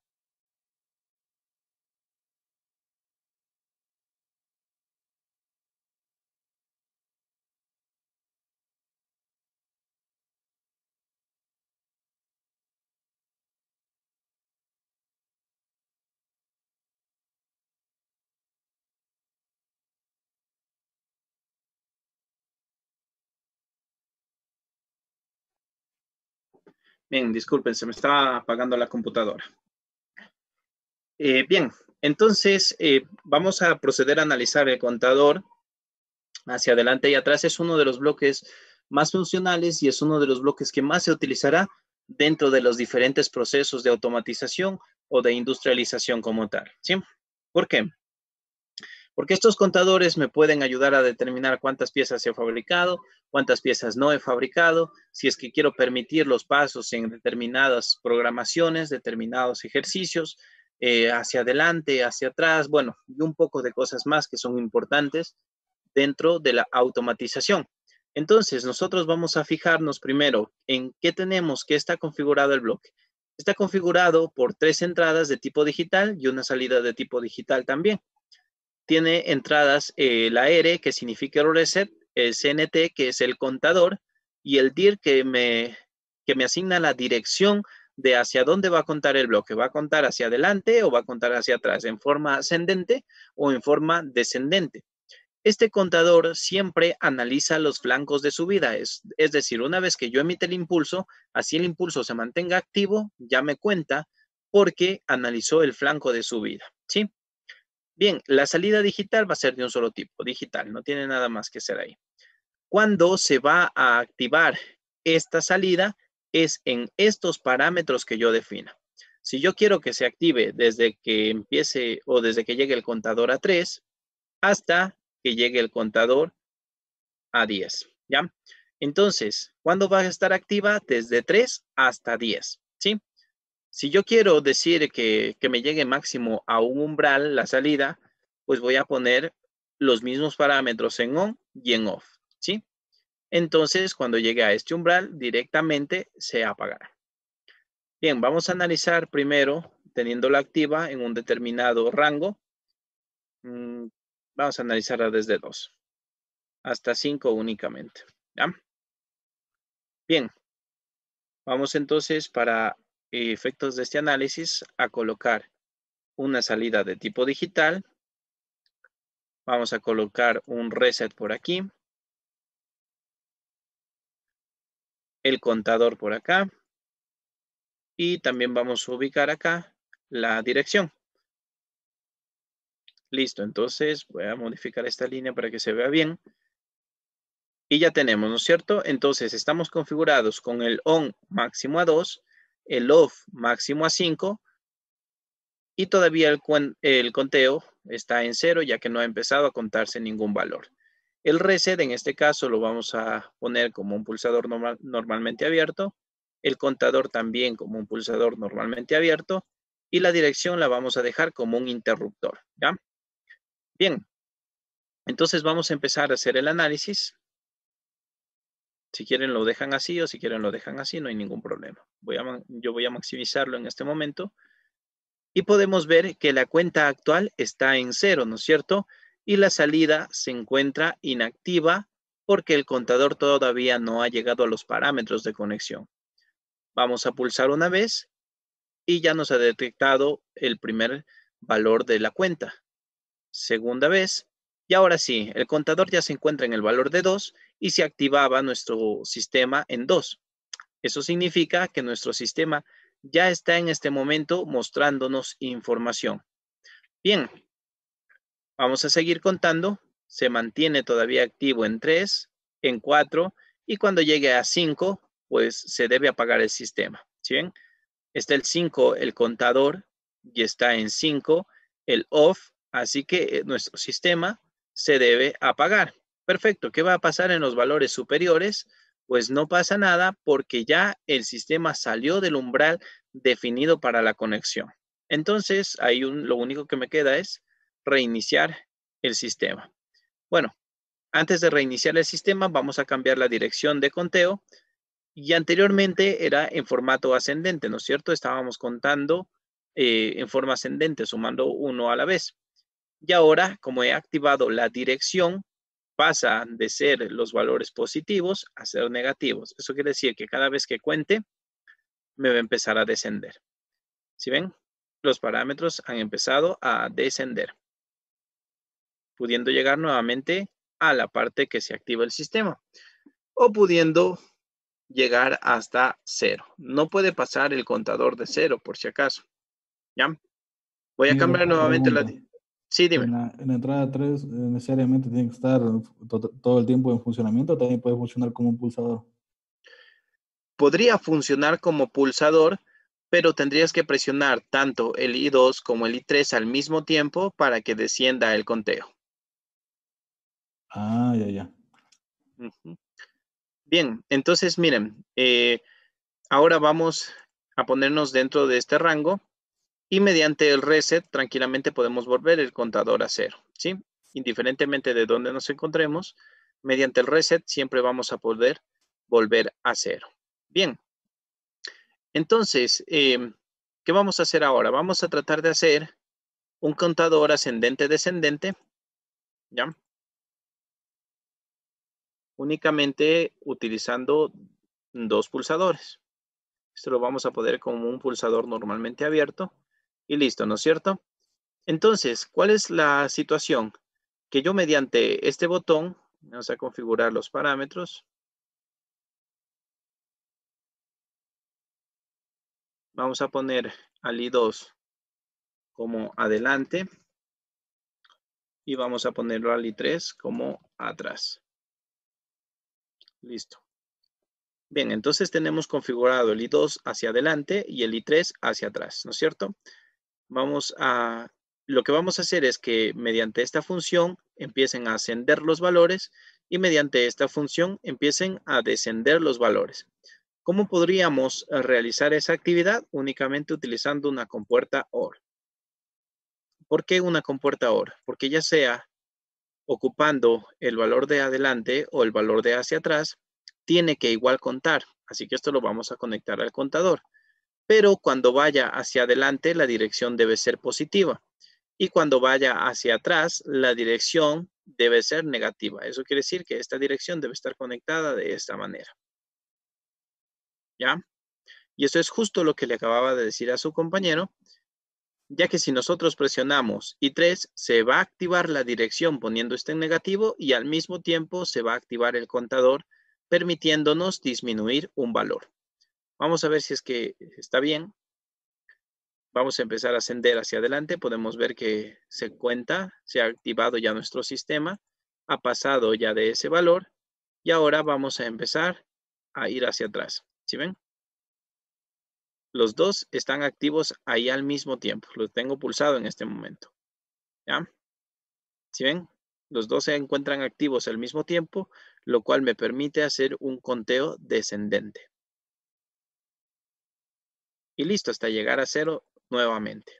Bien, disculpen, se me está apagando la computadora. Eh, bien, entonces eh, vamos a proceder a analizar el contador hacia adelante y atrás. Es uno de los bloques más funcionales y es uno de los bloques que más se utilizará dentro de los diferentes procesos de automatización o de industrialización como tal. ¿sí? ¿Por qué? porque estos contadores me pueden ayudar a determinar cuántas piezas he fabricado, cuántas piezas no he fabricado, si es que quiero permitir los pasos en determinadas programaciones, determinados ejercicios, eh, hacia adelante, hacia atrás, bueno, y un poco de cosas más que son importantes dentro de la automatización. Entonces, nosotros vamos a fijarnos primero en qué tenemos, que está configurado el bloque. Está configurado por tres entradas de tipo digital y una salida de tipo digital también tiene entradas el eh, la R, que significa reset, el CNT, que es el contador, y el DIR, que me, que me asigna la dirección de hacia dónde va a contar el bloque. ¿Va a contar hacia adelante o va a contar hacia atrás? ¿En forma ascendente o en forma descendente? Este contador siempre analiza los flancos de subida, es, es decir, una vez que yo emite el impulso, así el impulso se mantenga activo, ya me cuenta porque analizó el flanco de subida, ¿sí? Bien, la salida digital va a ser de un solo tipo, digital, no tiene nada más que ser ahí. Cuando se va a activar esta salida es en estos parámetros que yo defina. Si yo quiero que se active desde que empiece o desde que llegue el contador a 3 hasta que llegue el contador a 10, ¿ya? Entonces, ¿cuándo va a estar activa? Desde 3 hasta 10. Si yo quiero decir que, me llegue máximo a un umbral la salida, pues voy a poner los mismos parámetros en on y en off, ¿sí? Entonces, cuando llegue a este umbral, directamente se apagará. Bien, vamos a analizar primero, teniéndola activa en un determinado rango, mm, vamos a analizarla desde 2 hasta 5 únicamente. Bien, vamos entonces para eh, efectos de este análisis a colocar una salida de tipo digital. Vamos a colocar un reset por aquí. El contador por acá. Y también vamos a ubicar acá la dirección. Listo, entonces voy a modificar esta línea para que se vea bien. Y ya tenemos, ¿no es cierto? Entonces estamos configurados con el ON máximo a 2 el off máximo a 5 y todavía el, el, conteo está en 0 ya que no ha empezado a contarse ningún valor. El reset en este caso lo vamos a poner como un pulsador normalmente abierto, el contador también como un pulsador normalmente abierto y la dirección la vamos a dejar como un interruptor. Bien, entonces vamos a empezar a hacer el análisis. Si quieren lo dejan así o si quieren lo dejan así, no hay ningún problema. yo voy a maximizarlo en este momento y podemos ver que la cuenta actual está en cero, ¿no es cierto? Y la salida se encuentra inactiva porque el contador todavía no ha llegado a los parámetros de conexión. Vamos a pulsar una vez y ya nos ha detectado el primer valor de la cuenta. Segunda vez y ahora sí, el contador ya se encuentra en el valor de 2 y se activaba nuestro sistema en 2. Eso significa que nuestro sistema ya está en este momento mostrándonos información. Bien, vamos a seguir contando. Se mantiene todavía activo en 3, en 4 y cuando llegue a 5, pues se debe apagar el sistema. Está el 5, el contador, y está en 5, el off. Así que eh, nuestro sistema se debe apagar. Perfecto, ¿qué va a pasar en los valores superiores? Pues no pasa nada porque ya el sistema salió del umbral definido para la conexión. Entonces, ahí un, lo único que me queda es reiniciar el sistema. Bueno, antes de reiniciar el sistema, vamos a cambiar la dirección de conteo. Y anteriormente era en formato ascendente, ¿no es cierto? Estábamos contando eh, en forma ascendente, sumando uno a la vez. Y ahora, como he activado la dirección, pasa de ser los valores positivos a ser negativos. Eso quiere decir que cada vez que cuente, me va a empezar a descender. Si ¿Sí ven, los parámetros han empezado a descender, pudiendo llegar nuevamente a la parte que se activa el sistema o pudiendo llegar hasta cero. No puede pasar el contador de cero, por si acaso. ¿Ya? Voy a cambiar nuevamente la... Sí, dime. En la, entrada 3 eh, necesariamente tiene que estar todo el tiempo en funcionamiento, también puede funcionar como un pulsador. Podría funcionar como pulsador, pero tendrías que presionar tanto el I2 como el I3 al mismo tiempo para que descienda el conteo. Ah, ya, ya. Bien, entonces miren, eh, ahora vamos a ponernos dentro de este rango y mediante el reset tranquilamente podemos volver el contador a cero, ¿sí? Indiferentemente de dónde nos encontremos, mediante el reset siempre vamos a poder volver a cero. Bien, entonces, em, ¿qué vamos a hacer ahora? Vamos a tratar de hacer un contador ascendente-descendente, ¿ya? Únicamente utilizando dos pulsadores. Esto lo vamos a poder con un pulsador normalmente abierto y listo, ¿no es cierto? Entonces, ¿cuál es la situación? Que yo mediante este botón, vamos a configurar los parámetros. Vamos a poner al I2 como adelante y vamos a ponerlo al I3 como atrás. Listo. Bien, entonces tenemos configurado el I2 hacia adelante y el I3 hacia atrás, ¿no es cierto? vamos a, lo que vamos a hacer es que mediante esta función empiecen a ascender los valores y mediante esta función empiecen a descender los valores. ¿Cómo podríamos eh, realizar esa actividad? Únicamente utilizando una compuerta OR. ¿Por qué una compuerta OR? Porque ya sea ocupando el valor de adelante o el valor de hacia atrás, tiene que igual contar. Así que esto lo vamos a conectar al contador pero cuando vaya hacia adelante la dirección debe ser positiva y cuando vaya hacia atrás la dirección debe ser negativa. Eso quiere decir que esta dirección debe estar conectada de esta manera. ¿Ya? Y eso es justo lo que le acababa de decir a su compañero, ya que si nosotros presionamos I3, se va a activar la dirección poniendo este en negativo y al mismo tiempo se va a activar el contador permitiéndonos disminuir un valor. Vamos a ver si es que está bien. Vamos a empezar a ascender hacia adelante. Podemos ver que se cuenta, se ha activado ya nuestro sistema, ha pasado ya de ese valor y ahora vamos a empezar a ir hacia atrás. ¿Sí ven? Los dos están activos ahí al mismo tiempo. Los tengo pulsado en este momento. ¿Ya? ¿Sí ven? Los dos se encuentran activos al mismo tiempo, lo cual me permite hacer un conteo descendente y listo hasta llegar a cero nuevamente.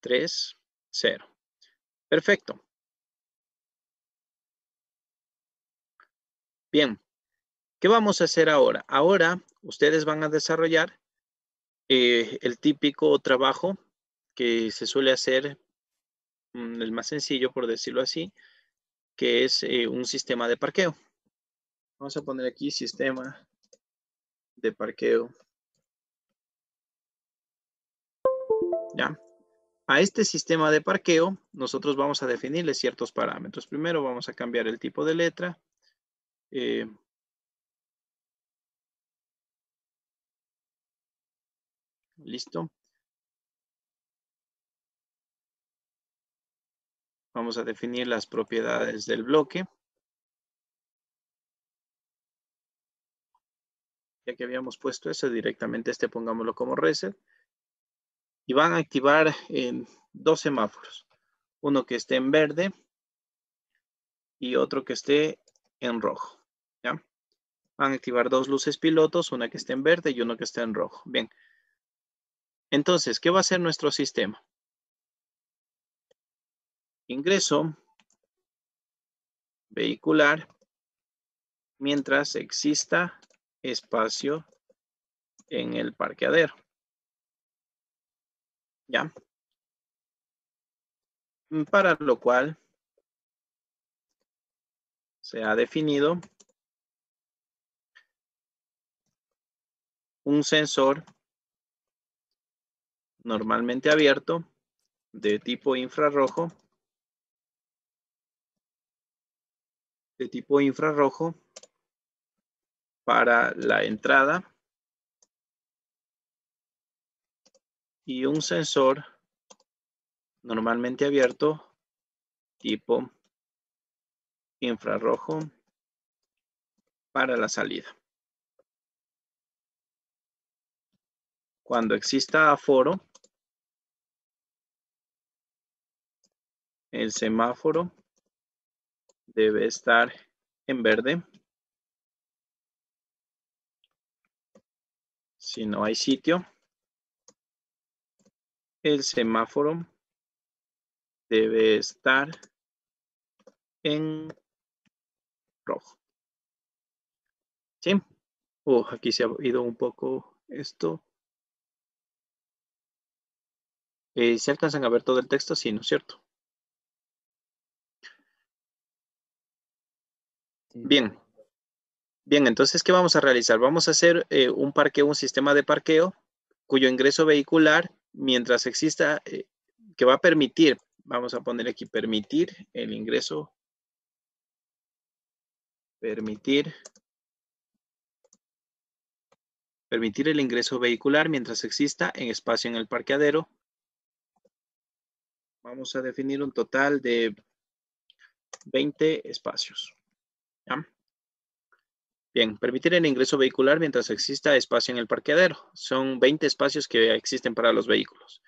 3, 0. Perfecto. Bien, ¿qué vamos a hacer ahora? Ahora ustedes van a desarrollar eh, el típico trabajo que se suele hacer, mm, el más sencillo por decirlo así, que es eh, un sistema de parqueo. Vamos a poner aquí sistema de parqueo A este sistema de parqueo, nosotros vamos a definirle ciertos parámetros. Primero vamos a cambiar el tipo de letra. Eh, listo. Vamos a definir las propiedades del bloque. Ya que habíamos puesto eso, directamente este pongámoslo como reset y van a activar en dos semáforos. Uno que esté en verde y otro que esté en rojo. Van a activar dos luces pilotos, una que esté en verde y uno que esté en rojo. Bien. Entonces, ¿qué va a hacer nuestro sistema? Ingreso vehicular mientras exista espacio en el parqueadero. ¿ya? Mm, para lo cual se ha definido un sensor normalmente abierto de tipo infrarrojo de tipo infrarrojo para la entrada y un sensor normalmente abierto tipo infrarrojo para la salida. Cuando exista aforo, el semáforo debe estar en verde. Si no hay sitio, el semáforo debe estar en rojo. ¿Sí? Oh, aquí se ha ido un poco esto. Eh, ¿Se alcanzan a ver todo el texto? Sí, ¿no es cierto? Bien. Bien, entonces, ¿qué vamos a realizar? Vamos a hacer eh, un parqueo, un sistema de parqueo cuyo ingreso vehicular mientras exista, eh, que va a permitir, vamos a poner aquí permitir el ingreso, permitir, permitir el ingreso vehicular mientras exista en espacio en el parqueadero. Vamos a definir un total de 20 espacios. ¿ya? Bien, permitir el ingreso vehicular mientras exista espacio en el parqueadero. Son 20 espacios que existen para los vehículos,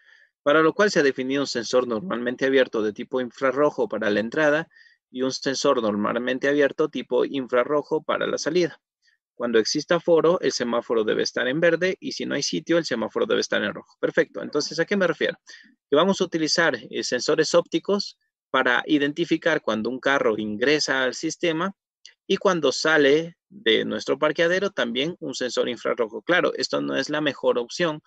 para lo cual se ha definido un sensor normalmente abierto de tipo infrarrojo para la entrada y un sensor normalmente abierto tipo infrarrojo para la salida. Cuando exista foro, el semáforo debe estar en verde y si no hay sitio, el semáforo debe estar en rojo. Perfecto. Entonces, ¿a qué me refiero? Que vamos a utilizar eh, sensores ópticos para identificar cuando un carro ingresa al sistema y cuando sale de nuestro parqueadero, también un sensor infrarrojo. Claro, esto no es la mejor opción,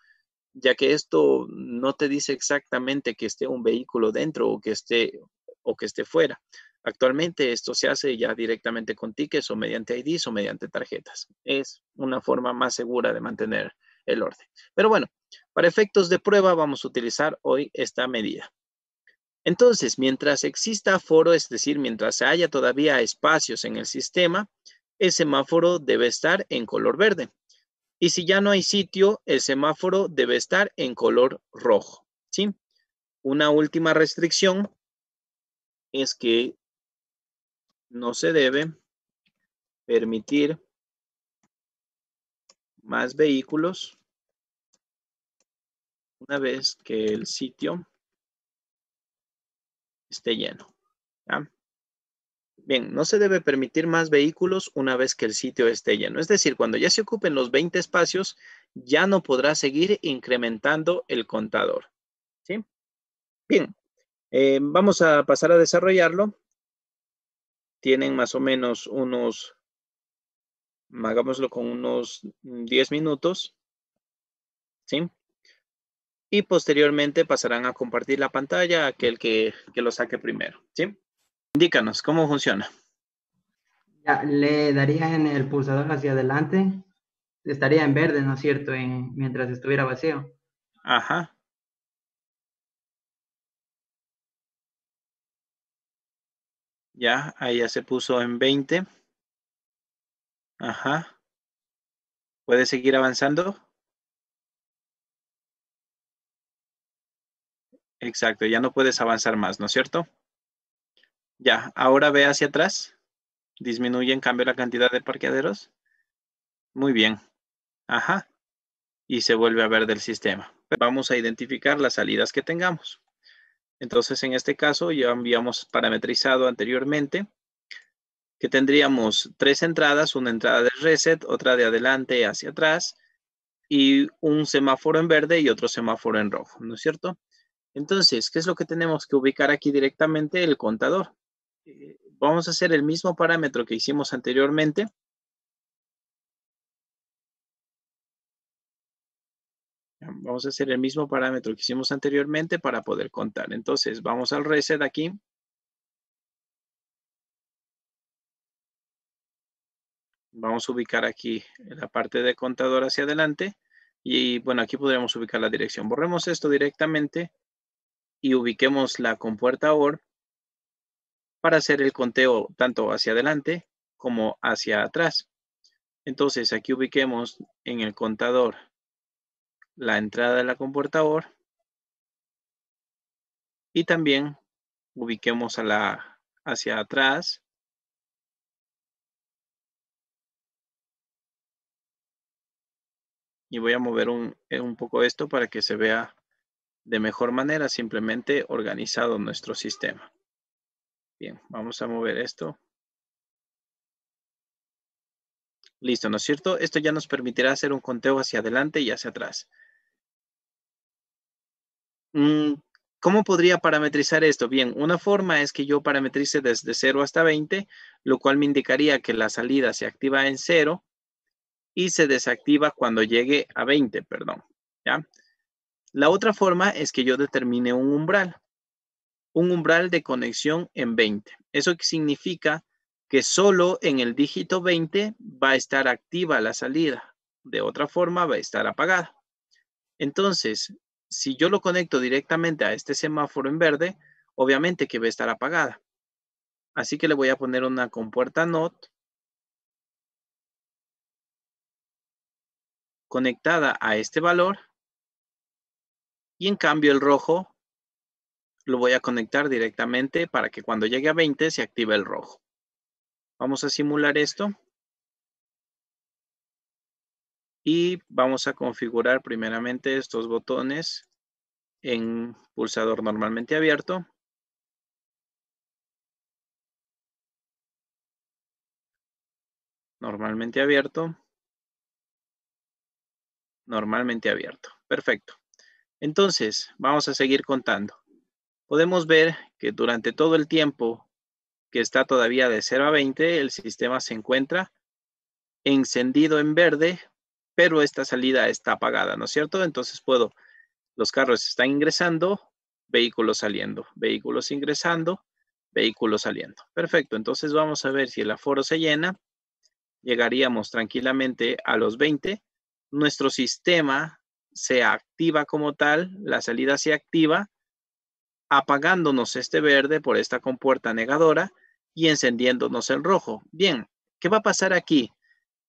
ya que esto no te dice exactamente que esté un vehículo dentro o que esté, o que esté fuera. Actualmente esto se hace ya directamente con tickets o mediante IDs o mediante tarjetas. Es una forma más segura de mantener el orden. Pero bueno, para efectos de prueba vamos a utilizar hoy esta medida. Entonces, mientras exista foro, es decir, mientras haya todavía espacios en el sistema, el semáforo debe estar en color verde. Y si ya no hay sitio, el semáforo debe estar en color rojo. ¿sí? Una última restricción es que no se debe permitir más vehículos una vez que el sitio esté lleno. Bien, no se debe permitir más vehículos una vez que el sitio esté lleno. Es decir, cuando ya se ocupen los 20 espacios, ya no podrá seguir incrementando el contador. ¿sí? Bien, eh, vamos a pasar a desarrollarlo. Tienen más o menos unos, hagámoslo con unos 10 minutos. ¿sí? y posteriormente pasarán a compartir la pantalla aquel que, que, lo saque primero. ¿sí? Indícanos cómo funciona. le darías en el pulsador hacia adelante. Estaría en verde, ¿no es cierto? En, mientras estuviera vacío. Ajá. Ya, ahí ya se puso en 20. Ajá. ¿Puede seguir avanzando? Exacto, ya no puedes avanzar más, ¿no es cierto? Ya, ahora ve hacia atrás. Disminuye en cambio la cantidad de parqueaderos. Muy bien. Ajá. Y se vuelve a ver del sistema. Vamos a identificar las salidas que tengamos. Entonces, en este caso, ya habíamos parametrizado anteriormente que tendríamos tres entradas, una entrada de reset, otra de adelante hacia atrás y un semáforo en verde y otro semáforo en rojo, ¿no es cierto? Entonces, ¿qué es lo que tenemos que ubicar aquí directamente? El contador. Eh, vamos a hacer el mismo parámetro que hicimos anteriormente. Vamos a hacer el mismo parámetro que hicimos anteriormente para poder contar. Entonces, vamos al reset aquí. Vamos a ubicar aquí la parte de contador hacia adelante. Y bueno, aquí podríamos ubicar la dirección. Borremos esto directamente y ubiquemos la compuerta OR para hacer el conteo tanto hacia adelante como hacia atrás. Entonces aquí ubiquemos en el contador la entrada de la compuerta OR y también ubiquemos a la hacia atrás y voy a mover un poco esto para que se vea de mejor manera, simplemente organizado nuestro sistema. Bien, vamos a mover esto. Listo, ¿no es cierto? Esto ya nos permitirá hacer un conteo hacia adelante y hacia atrás. Mm, ¿Cómo podría parametrizar esto? Bien, una forma es que yo parametrice desde 0 hasta 20, lo cual me indicaría que la salida se activa en 0 y se desactiva cuando llegue a 20, perdón. ¿Ya? La otra forma es que yo determine un umbral, un umbral de conexión en 20. Eso significa que solo en el dígito 20 va a estar activa la salida, de otra forma va a estar apagada. Entonces, si yo lo conecto directamente a este semáforo en verde, obviamente que va a estar apagada. Así que le voy a poner una compuerta NOT conectada a este valor y en cambio el rojo lo voy a conectar directamente para que cuando llegue a 20 se active el rojo. Vamos a simular esto. Y vamos a configurar primeramente estos botones en pulsador normalmente abierto. Normalmente abierto. Normalmente abierto. Perfecto. Entonces, vamos a seguir contando. Podemos ver que durante todo el tiempo que está todavía de 0 a 20, el sistema se encuentra encendido en verde, pero esta salida está apagada, ¿no es cierto? Entonces puedo, los carros están ingresando, vehículos saliendo, vehículos ingresando, vehículos saliendo. Perfecto, entonces vamos a ver si el aforo se llena, llegaríamos tranquilamente a los 20. Nuestro sistema se activa como tal, la salida se activa, apagándonos este verde por esta compuerta negadora y encendiéndonos el rojo. Bien, ¿qué va a pasar aquí?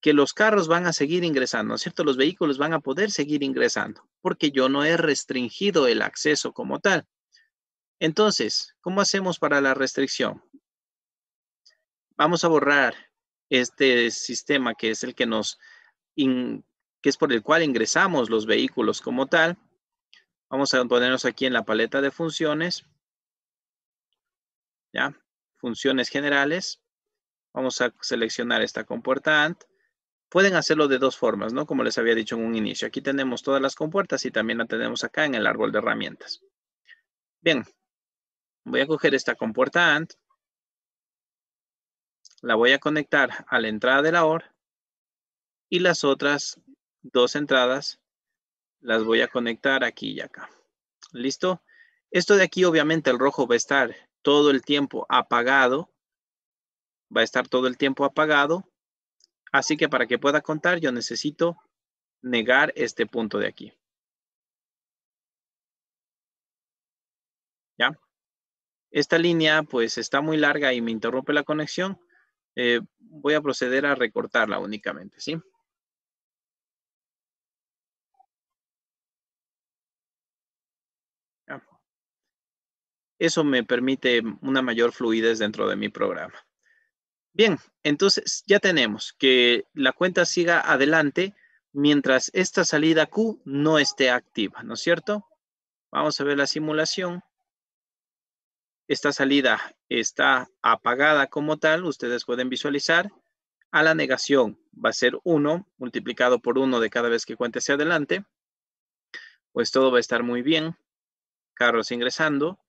Que los carros van a seguir ingresando, cierto? Los vehículos van a poder seguir ingresando porque yo no he restringido el acceso como tal. Entonces, ¿cómo hacemos para la restricción? Vamos a borrar este sistema que es el que nos que es por el cual ingresamos los vehículos como tal. Vamos a ponernos aquí en la paleta de funciones. ¿Ya? Funciones generales. Vamos a seleccionar esta compuerta AND. Pueden hacerlo de dos formas, ¿no? Como les había dicho en un inicio. Aquí tenemos todas las compuertas y también la tenemos acá en el árbol de herramientas. Bien. Voy a coger esta compuerta AND. La voy a conectar a la entrada de la OR. Y las otras dos entradas, las voy a conectar aquí y acá. ¿Listo? Esto de aquí, obviamente, el rojo va a estar todo el tiempo apagado. Va a estar todo el tiempo apagado. Así que para que pueda contar, yo necesito negar este punto de aquí. ¿Ya? Esta línea, pues, está muy larga y me interrumpe la conexión. Eh, voy a proceder a recortarla únicamente, ¿sí? eso me permite una mayor fluidez dentro de mi programa. Bien, entonces ya tenemos que la cuenta siga adelante mientras esta salida Q no esté activa, ¿no es cierto? Vamos a ver la simulación. Esta salida está apagada como tal, ustedes pueden visualizar. A la negación va a ser 1 multiplicado por 1 de cada vez que cuente hacia adelante. Pues todo va a estar muy bien. Carros ingresando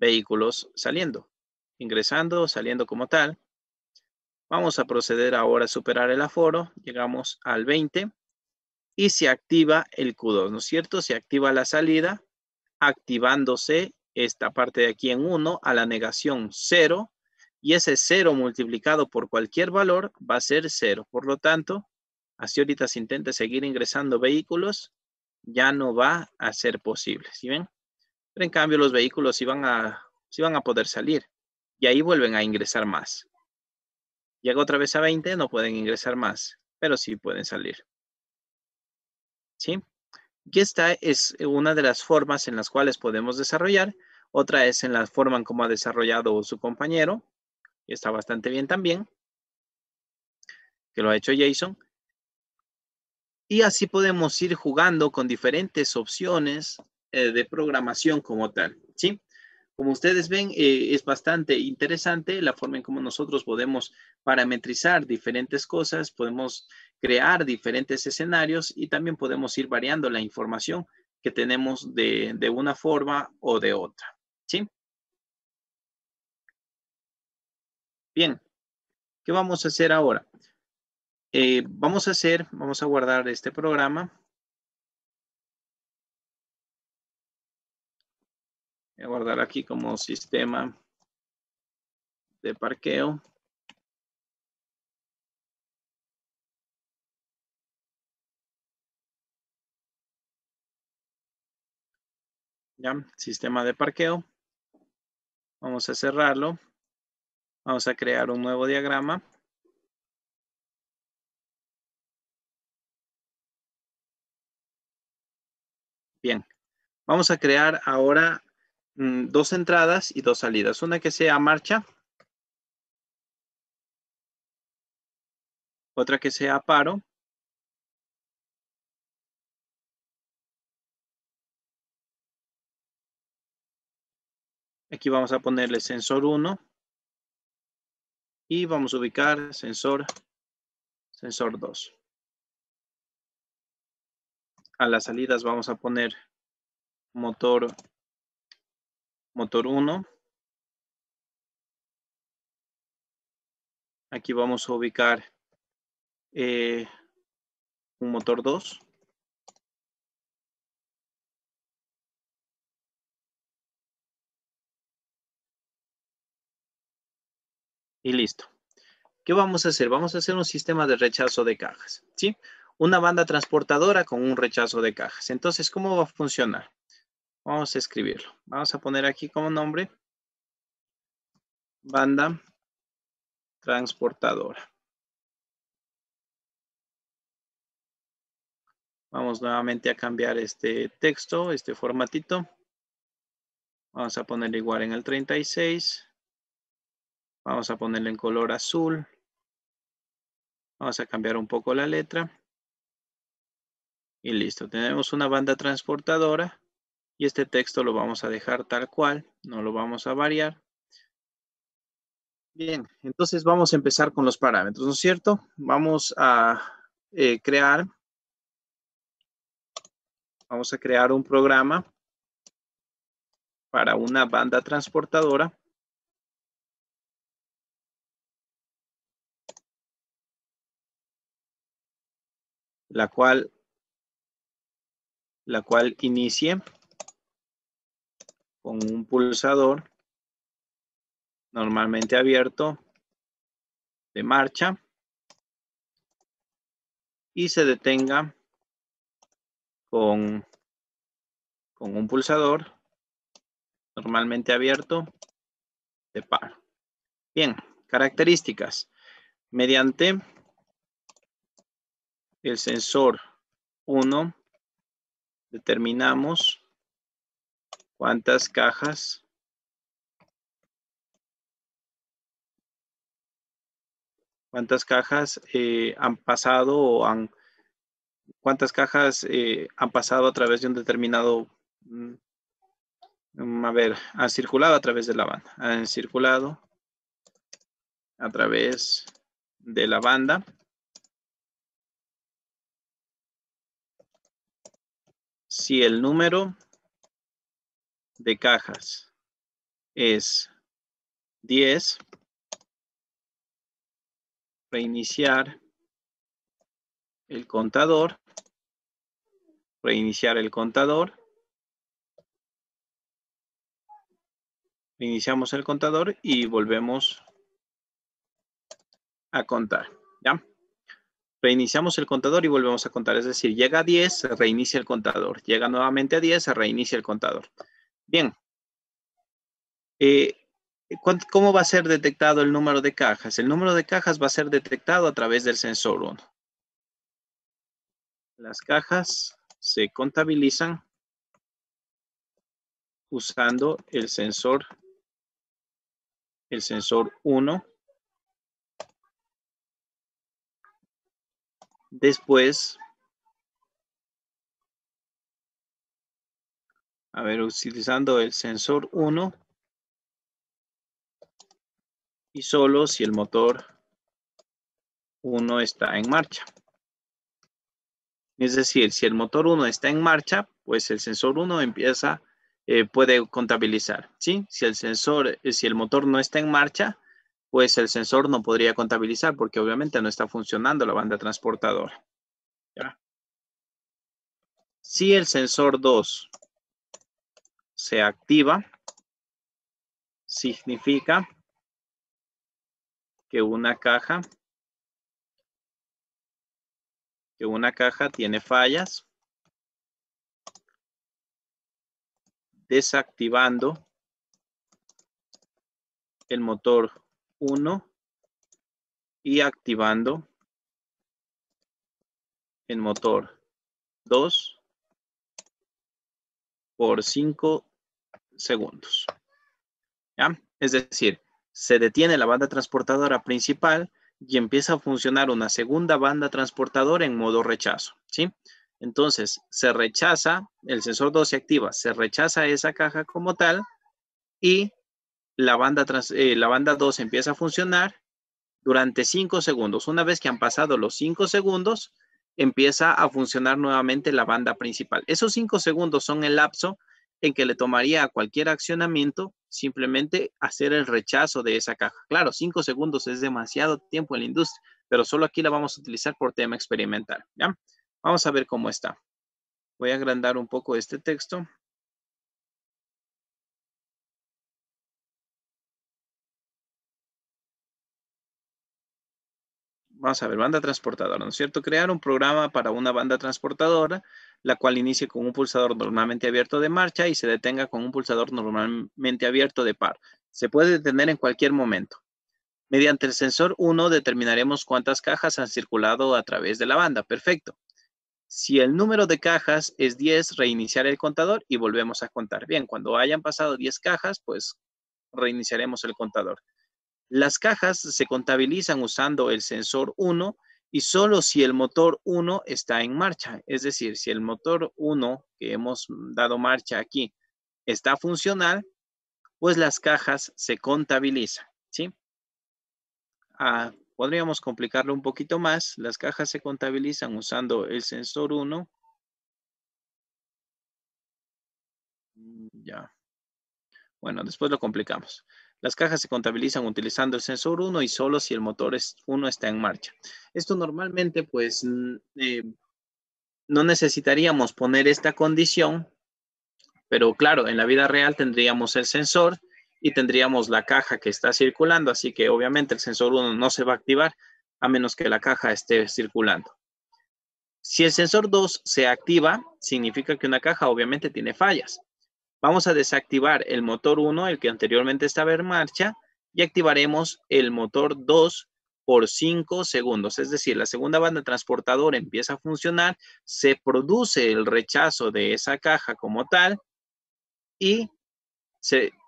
vehículos saliendo, ingresando, saliendo como tal. Vamos a proceder ahora a superar el aforo. Llegamos al 20 y se activa el Q2, ¿no es cierto? Se activa la salida activándose esta parte de aquí en 1 a la negación 0 y ese 0 multiplicado por cualquier valor va a ser 0. Por lo tanto, así ahorita se intenta seguir ingresando vehículos, ya no va a ser posible. ¿Sí ven? Pero en cambio los vehículos iban a, a poder salir y ahí vuelven a ingresar más. Llega otra vez a 20, no pueden ingresar más, pero sí pueden salir. ¿Sí? Y esta es una de las formas en las cuales podemos desarrollar. Otra es en la forma en cómo ha desarrollado su compañero. está bastante bien también. Que lo ha hecho Jason. Y así podemos ir jugando con diferentes opciones eh, de programación como tal, ¿sí? Como ustedes ven, eh, es bastante interesante la forma en cómo nosotros podemos parametrizar diferentes cosas, podemos crear diferentes escenarios y también podemos ir variando la información que tenemos de, una forma o de otra. ¿Sí? Bien, ¿qué vamos a hacer ahora? Eh, vamos a hacer, vamos a guardar este programa Voy a guardar aquí como sistema de parqueo. Ya, sistema de parqueo. Vamos a cerrarlo. Vamos a crear un nuevo diagrama. Bien, vamos a crear ahora Mm, dos entradas y dos salidas. Una que sea marcha, otra que sea paro. Aquí vamos a ponerle sensor 1 y vamos a ubicar sensor, sensor 2. A las salidas vamos a poner motor motor 1. Aquí vamos a ubicar eh, un motor 2. Y listo. ¿Qué vamos a hacer? Vamos a hacer un sistema de rechazo de cajas, ¿sí? Una banda transportadora con un rechazo de cajas. Entonces, ¿cómo va a funcionar? Vamos a escribirlo. Vamos a poner aquí como nombre banda transportadora. Vamos nuevamente a cambiar este texto, este formatito. Vamos a ponerle igual en el 36. Vamos a ponerle en color azul. Vamos a cambiar un poco la letra. Y listo. Tenemos una banda transportadora y este texto lo vamos a dejar tal cual, no lo vamos a variar. Bien, entonces vamos a empezar con los parámetros, ¿no es cierto? Vamos a eh, crear, vamos a crear un programa para una banda transportadora. La cual, la cual inicie con un pulsador normalmente abierto de marcha y se detenga con, con un pulsador normalmente abierto de par. Bien, características. Mediante el sensor 1 determinamos ¿Cuántas cajas? ¿Cuántas cajas eh, han pasado o han, cuántas cajas eh, han pasado a través de un determinado, mm, mm, a ver, han circulado a través de la banda, han circulado a través de la banda. Si el número de cajas es 10, reiniciar el contador, reiniciar el contador, reiniciamos el contador y volvemos a contar, ¿ya? Reiniciamos el contador y volvemos a contar, es decir, llega a 10, se reinicia el contador, llega nuevamente a 10, se reinicia el contador. Bien. Eh, ¿Cómo va a ser detectado el número de cajas? El número de cajas va a ser detectado a través del sensor 1. Las cajas se contabilizan usando el sensor el sensor 1. Después A ver, utilizando el sensor 1 y solo si el motor 1 está en marcha. Es decir, si el motor 1 está en marcha, pues el sensor 1 empieza, eh, puede contabilizar. ¿sí? Si, el sensor, eh, si el motor no está en marcha, pues el sensor no podría contabilizar porque obviamente no está funcionando la banda transportadora. Si el sensor 2 se activa, significa que una caja que una caja tiene fallas desactivando el motor 1 y activando el motor 2 por 5 segundos. Es decir, se detiene la banda transportadora principal y empieza a funcionar una segunda banda transportadora en modo rechazo, ¿sí? Entonces, se rechaza, el sensor 2 se activa, se rechaza esa caja como tal y la banda, eh, la banda 2 empieza a funcionar durante 5 segundos. Una vez que han pasado los 5 segundos, empieza a funcionar nuevamente la banda principal. Esos 5 segundos son el lapso en que le tomaría a cualquier accionamiento simplemente hacer el rechazo de esa caja. Claro, cinco segundos es demasiado tiempo en la industria, pero solo aquí la vamos a utilizar por tema experimental. ¿ya? Vamos a ver cómo está. Voy a agrandar un poco este texto vamos a ver, banda transportadora, ¿no es cierto? Crear un programa para una banda transportadora, la cual inicie con un pulsador normalmente abierto de marcha y se detenga con un pulsador normalmente abierto de par. Se puede detener en cualquier momento. Mediante el sensor 1 determinaremos cuántas cajas han circulado a través de la banda. Perfecto. Si el número de cajas es 10, reiniciar el contador y volvemos a contar. Bien, cuando hayan pasado 10 cajas, pues reiniciaremos el contador. Las cajas se contabilizan usando el sensor 1 y solo si el motor 1 está en marcha. Es decir, si el motor 1 que hemos dado marcha aquí está funcional, pues las cajas se contabilizan, ¿sí? Ah, podríamos complicarlo un poquito más. Las cajas se contabilizan usando el sensor 1. Mm, ya. Bueno, después lo complicamos. Las cajas se contabilizan utilizando el sensor 1 y solo si el motor 1 está en marcha. Esto normalmente, pues, mm, eh, no necesitaríamos poner esta condición, pero claro, en la vida real tendríamos el sensor y tendríamos la caja que está circulando, así que obviamente el sensor 1 no se va a activar a menos que la caja esté circulando. Si el sensor 2 se activa, significa que una caja obviamente tiene fallas. Vamos a desactivar el motor 1, el que anteriormente estaba en marcha, y activaremos el motor 2 por 5 segundos. Es decir, la segunda banda transportadora empieza a funcionar, se produce el rechazo de esa caja como tal, y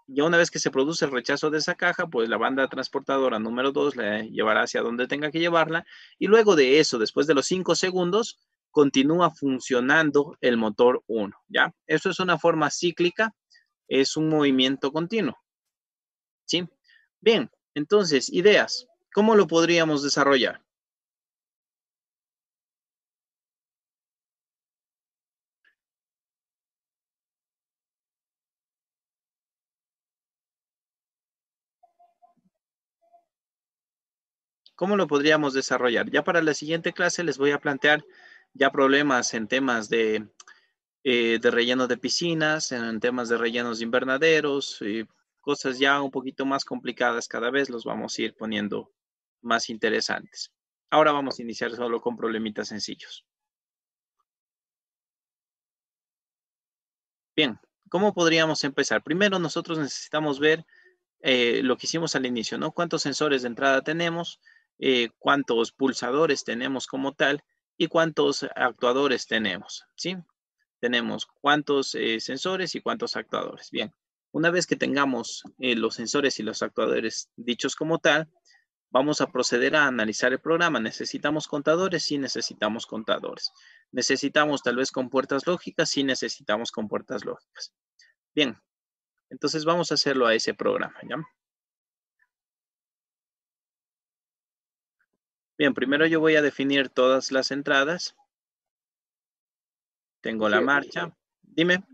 ya una vez que se produce el rechazo de esa caja, pues la banda transportadora número 2 la llevará hacia donde tenga que llevarla, y luego de eso, después de los 5 segundos, continúa funcionando el motor 1, ¿ya? Eso es una forma cíclica, es un movimiento continuo, ¿sí? Bien, entonces, ideas, ¿cómo lo podríamos desarrollar? ¿Cómo lo podríamos desarrollar? Ya para la siguiente clase les voy a plantear ya problemas en temas de, eh, relleno de piscinas, en temas de rellenos de invernaderos, cosas ya un poquito más complicadas cada vez los vamos a ir poniendo más interesantes. Ahora vamos a iniciar solo con problemitas sencillos. Bien, ¿cómo podríamos empezar? Primero nosotros necesitamos ver eh, lo que hicimos al inicio, ¿no? ¿Cuántos sensores de entrada tenemos? Eh, ¿Cuántos pulsadores tenemos como tal? cuántos actuadores tenemos, ¿sí? Tenemos cuántos eh, sensores y cuántos actuadores. Bien, una vez que tengamos eh, los sensores y los actuadores dichos como tal, vamos a proceder a analizar el programa. ¿Necesitamos contadores? Sí, necesitamos contadores. ¿Necesitamos tal vez compuertas lógicas? Sí, necesitamos compuertas lógicas. Bien, entonces vamos a hacerlo a ese programa, ¿ya? Bien, primero yo voy a definir todas las entradas. Tengo la marcha. Dime.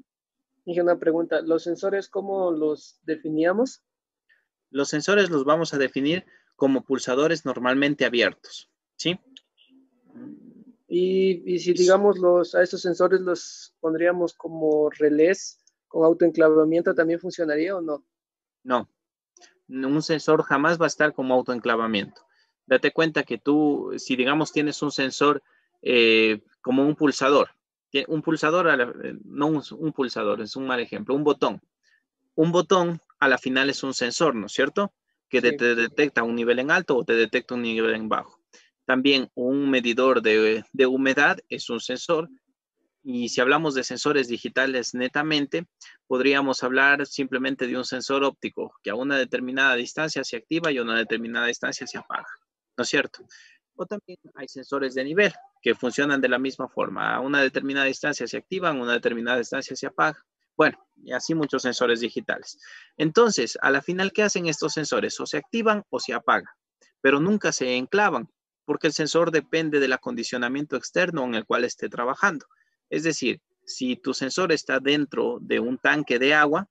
Dije una pregunta. ¿Los sensores cómo los definíamos? Los sensores los vamos a definir como pulsadores normalmente abiertos, ¿sí? Y, si digamos los, a estos sensores los pondríamos como relés con autoenclavamiento, ¿también funcionaría o no? No, un sensor jamás va a estar como autoenclavamiento date cuenta que tú, si digamos tienes un sensor eh, como un pulsador, un pulsador, eh, no un, pulsador, es un mal ejemplo, un botón. Un botón a la final es un sensor, ¿no es cierto? Que te detecta un nivel en alto o te detecta un nivel en bajo. También un medidor de, de humedad es un sensor. Y si hablamos de sensores digitales netamente, podríamos hablar simplemente de un sensor óptico que a una determinada distancia se activa y a una determinada distancia se apaga. ¿no es cierto? O también hay sensores de nivel que funcionan de la misma forma. A una determinada distancia se activan, a una determinada distancia se apagan. Bueno, y así muchos sensores digitales. Entonces, a la final, ¿qué hacen estos sensores? O se activan o se apagan, pero nunca se enclavan, porque el sensor depende del acondicionamiento externo en el cual esté trabajando. Es decir, si tu sensor está dentro de un tanque de agua,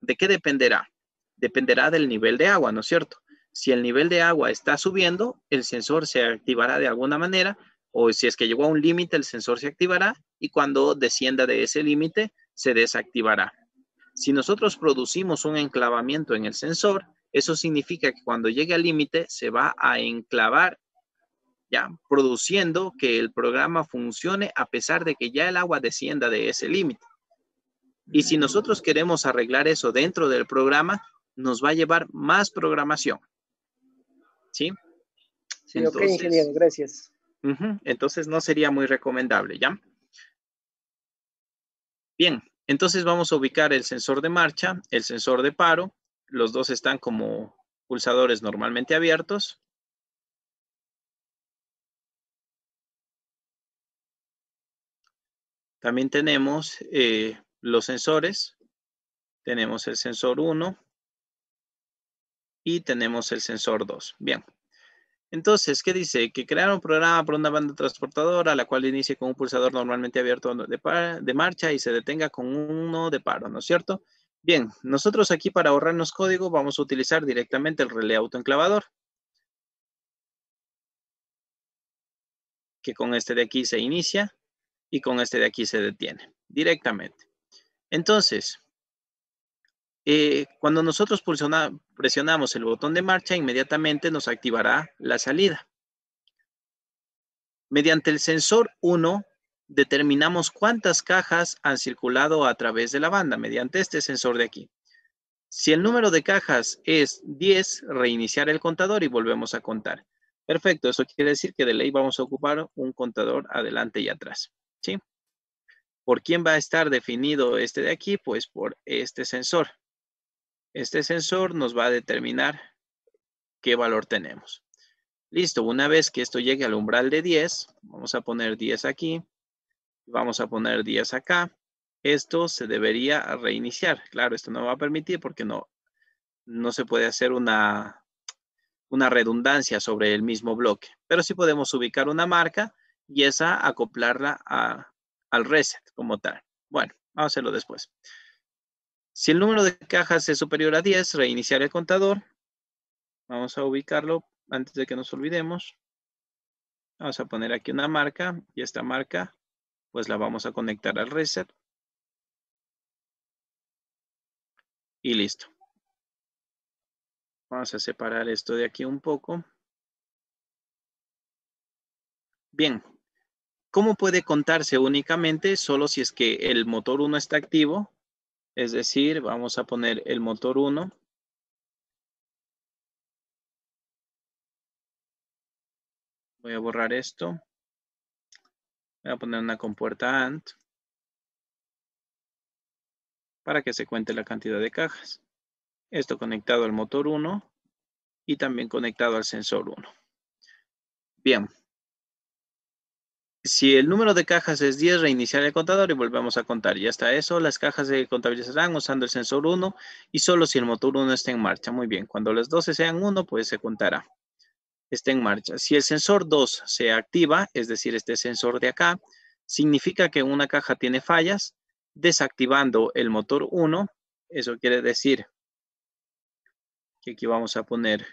¿de qué dependerá? Dependerá del nivel de agua, ¿no es cierto? Si el nivel de agua está subiendo, el sensor se activará de alguna manera o si es que llegó a un límite, el sensor se activará y cuando descienda de ese límite, se desactivará. Si nosotros producimos un enclavamiento en el sensor, eso significa que cuando llegue al límite se va a enclavar, ya produciendo que el programa funcione a pesar de que ya el agua descienda de ese límite. Y si nosotros queremos arreglar eso dentro del programa, nos va a llevar más programación. ¿sí? Entonces, ok, ingeniero, gracias. entonces no sería muy recomendable, ¿ya? Bien, entonces vamos a ubicar el sensor de marcha, el sensor de paro, los dos están como pulsadores normalmente abiertos. También tenemos eh, los sensores, tenemos el sensor 1, y tenemos el sensor 2. Bien. Entonces, ¿qué dice? Que crear un programa para una banda transportadora, la cual inicie con un pulsador normalmente abierto de, de marcha y se detenga con uno de paro, ¿no es cierto? Bien, nosotros aquí para ahorrarnos código vamos a utilizar directamente el relé autoenclavador. Que con este de aquí se inicia y con este de aquí se detiene directamente. Entonces, eh, cuando nosotros presionamos el botón de marcha, inmediatamente nos activará la salida. Mediante el sensor 1, determinamos cuántas cajas han circulado a través de la banda, mediante este sensor de aquí. Si el número de cajas es 10, reiniciar el contador y volvemos a contar. Perfecto, eso quiere decir que de ley vamos a ocupar un contador adelante y atrás. ¿sí? ¿Por quién va a estar definido este de aquí? Pues por este sensor. Este sensor nos va a determinar qué valor tenemos. Listo, una vez que esto llegue al umbral de 10, vamos a poner 10 aquí, vamos a poner 10 acá. Esto se debería reiniciar. Claro, esto no va a permitir porque no, no se puede hacer una, una redundancia sobre el mismo bloque. Pero sí podemos ubicar una marca y esa acoplarla al reset como tal. Bueno, vamos a hacerlo después. Si el número de cajas es superior a 10, reiniciar el contador. Vamos a ubicarlo antes de que nos olvidemos. Vamos a poner aquí una marca y esta marca pues la vamos a conectar al reset. Y listo. Vamos a separar esto de aquí un poco. Bien. ¿Cómo puede contarse únicamente? Solo si es que el motor 1 está activo es decir, vamos a poner el motor 1. Voy a borrar esto. Voy a poner una compuerta AND para que se cuente la cantidad de cajas. Esto conectado al motor 1 y también conectado al sensor 1. Bien. Si el número de cajas es 10, reiniciar el contador y volvemos a contar. Y hasta eso, las cajas se contabilizarán usando el sensor 1 y solo si el motor 1 está en marcha. Muy bien, cuando las 12 sean 1, pues se contará. Está en marcha. Si el sensor 2 se activa, es decir, este sensor de acá, significa que una caja tiene fallas, desactivando el motor 1. Eso quiere decir que aquí vamos a poner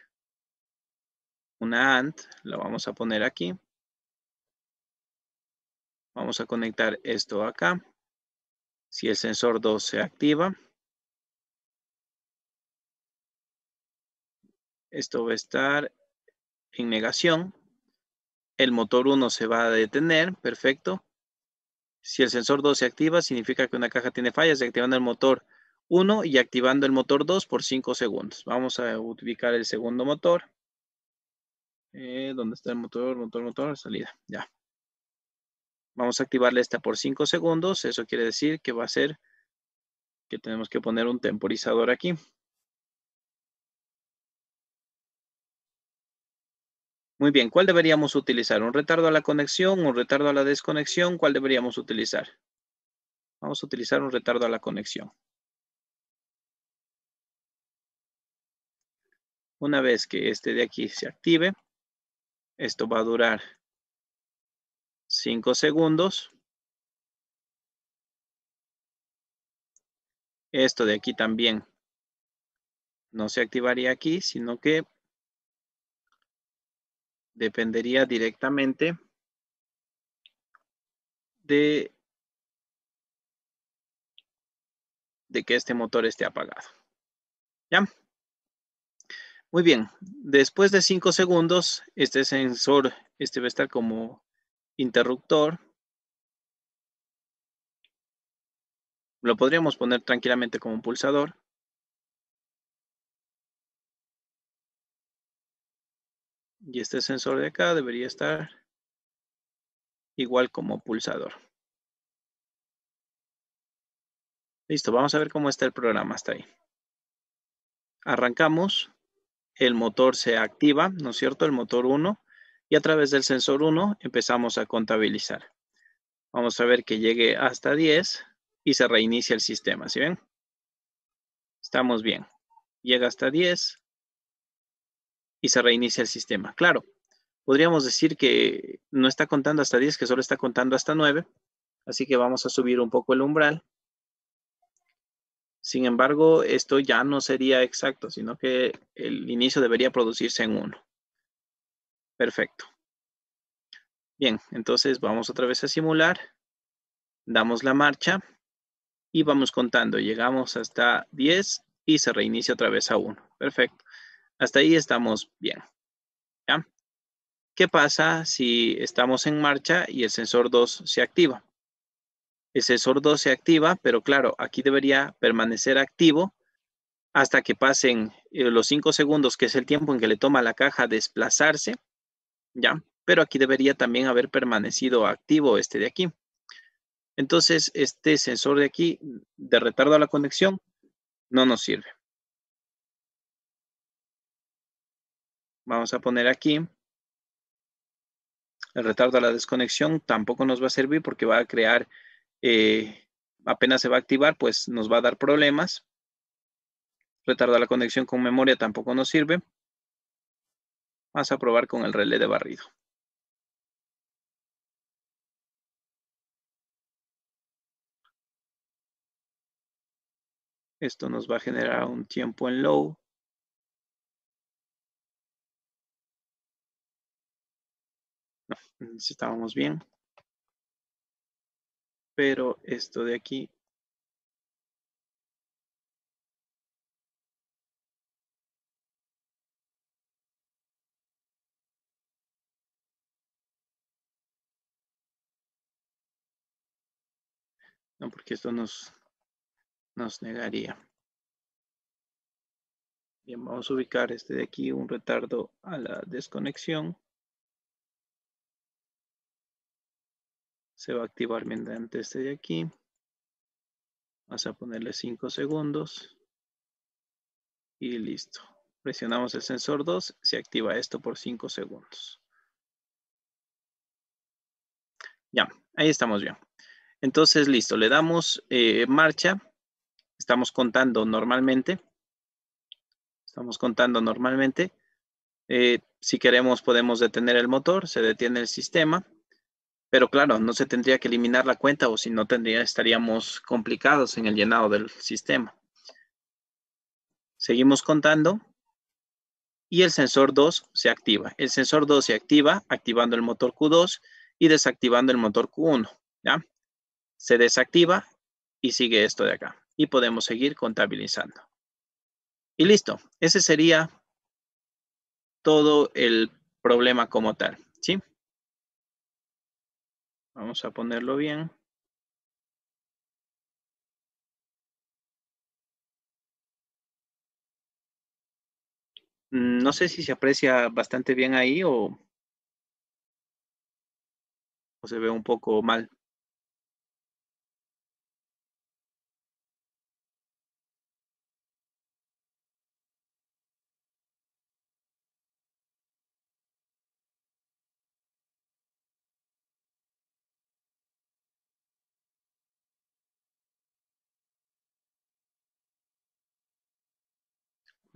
una AND, la vamos a poner aquí Vamos a conectar esto acá. Si el sensor 2 se activa, esto va a estar en negación. El motor 1 se va a detener, perfecto. Si el sensor 2 se activa, significa que una caja tiene fallas, activando el motor 1 y activando el motor 2 por 5 segundos. Vamos a ubicar el segundo motor. Eh, ¿Dónde está el motor? Motor, motor, salida. Ya. Vamos a activarle esta por 5 segundos. Eso quiere decir que va a ser que tenemos que poner un temporizador aquí. Muy bien, ¿cuál deberíamos utilizar? ¿Un retardo a la conexión? ¿Un retardo a la desconexión? ¿Cuál deberíamos utilizar? Vamos a utilizar un retardo a la conexión. Una vez que este de aquí se active, esto va a durar 5 segundos. Esto de aquí también no se activaría aquí, sino que dependería directamente de, de que este motor esté apagado. ¿Ya? Muy bien, después de 5 segundos, este sensor, este va a estar como interruptor. Lo podríamos poner tranquilamente como pulsador. Y este sensor de acá debería estar igual como pulsador. Listo, vamos a ver cómo está el programa hasta ahí. Arrancamos, el motor se activa, ¿no es cierto? El motor 1 y a través del sensor 1 empezamos a contabilizar. Vamos a ver que llegue hasta 10 y se reinicia el sistema, ¿sí ven? Estamos bien. Llega hasta 10 y se reinicia el sistema. Claro, podríamos decir que no está contando hasta 10, que solo está contando hasta 9, así que vamos a subir un poco el umbral. Sin embargo, esto ya no sería exacto, sino que el inicio debería producirse en 1. Perfecto. Bien, entonces vamos otra vez a simular. Damos la marcha y vamos contando. Llegamos hasta 10 y se reinicia otra vez a 1. Perfecto. Hasta ahí estamos bien. ¿Ya? ¿Qué pasa si estamos en marcha y el sensor 2 se activa? El sensor 2 se activa, pero claro, aquí debería permanecer activo hasta que pasen eh, los 5 segundos, que es el tiempo en que le toma la caja desplazarse pero aquí debería también haber permanecido activo este de aquí. Entonces, este sensor de aquí, de retardo a la conexión, no nos sirve. Vamos a poner aquí. El retardo a la desconexión tampoco nos va a servir porque va a crear, eh, apenas se va a activar, pues nos va a dar problemas. Retardo a la conexión con memoria tampoco nos sirve. Vamos a probar con el relé de barrido. Esto nos va a generar un tiempo en low. No, estábamos bien. Pero esto de aquí No, porque esto nos, nos negaría. Bien, vamos a ubicar este de aquí, un retardo a la desconexión. Se va a activar mediante este de aquí. Vamos a ponerle 5 segundos. Y listo. Presionamos el sensor 2, se activa esto por 5 segundos. Ya, ahí estamos bien. Entonces, listo, le damos eh, marcha. Estamos contando normalmente. Estamos contando normalmente. Eh, si queremos, podemos detener el motor, se detiene el sistema. Pero claro, no se tendría que eliminar la cuenta o si no estaríamos complicados en el llenado del sistema. Seguimos contando y el sensor 2 se activa. El sensor 2 se activa activando el motor Q2 y desactivando el motor Q1. ¿ya? se desactiva y sigue esto de acá. Y podemos seguir contabilizando. Y listo, ese sería todo el problema como tal, ¿sí? Vamos a ponerlo bien. Mm, no sé si se aprecia bastante bien ahí o, o se ve un poco mal.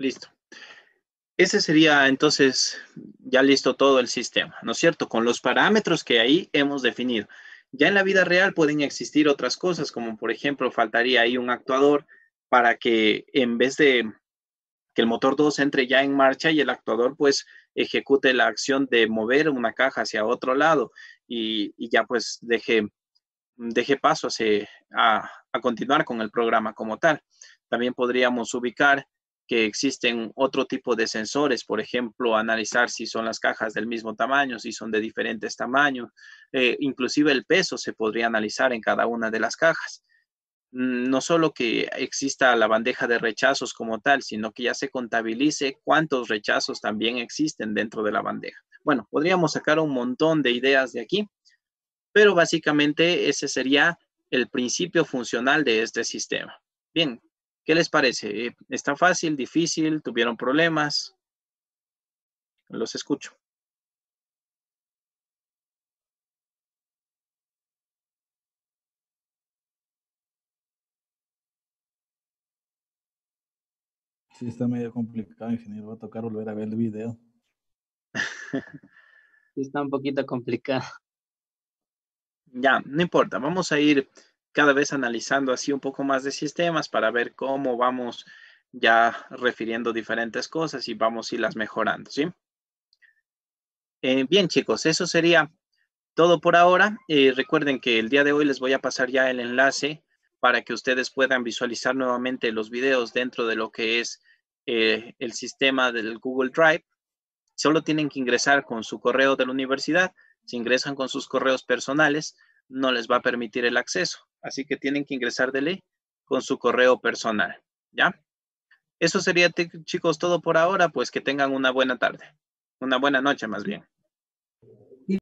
Listo. Ese sería entonces ya listo todo el sistema, ¿no es cierto? Con los parámetros que ahí hemos definido. Ya en la vida real pueden existir otras cosas, como por ejemplo faltaría ahí un actuador para que en vez de que el motor 2 entre ya en marcha y el actuador pues ejecute la acción de mover una caja hacia otro lado y, ya pues deje, deje paso a, a continuar con el programa como tal. También podríamos ubicar que existen otro tipo de sensores, por ejemplo, analizar si son las cajas del mismo tamaño, si son de diferentes tamaños, eh, inclusive el peso se podría analizar en cada una de las cajas. Mm, no solo que exista la bandeja de rechazos como tal, sino que ya se contabilice cuántos rechazos también existen dentro de la bandeja. Bueno, podríamos sacar un montón de ideas de aquí, pero básicamente ese sería el principio funcional de este sistema. Bien, ¿Qué les parece? Eh, ¿Está fácil, difícil? ¿Tuvieron problemas? Los escucho. Sí, está medio complicado, ingeniero. Va a tocar volver a ver el video. está un poquito complicado. Ya, no importa. Vamos a ir cada vez analizando así un poco más de sistemas para ver cómo vamos ya refiriendo diferentes cosas y vamos a irlas mejorando, ¿sí? Eh, bien, chicos, eso sería todo por ahora. Eh, recuerden que el día de hoy les voy a pasar ya el enlace para que ustedes puedan visualizar nuevamente los videos dentro de lo que es eh, el sistema del Google Drive. Solo tienen que ingresar con su correo de la universidad. Si ingresan con sus correos personales, no les va a permitir el acceso. Así que tienen que ingresar de ley con su correo personal, ¿ya? Eso sería, chicos, todo por ahora. Pues que tengan una buena tarde. Una buena noche, más bien.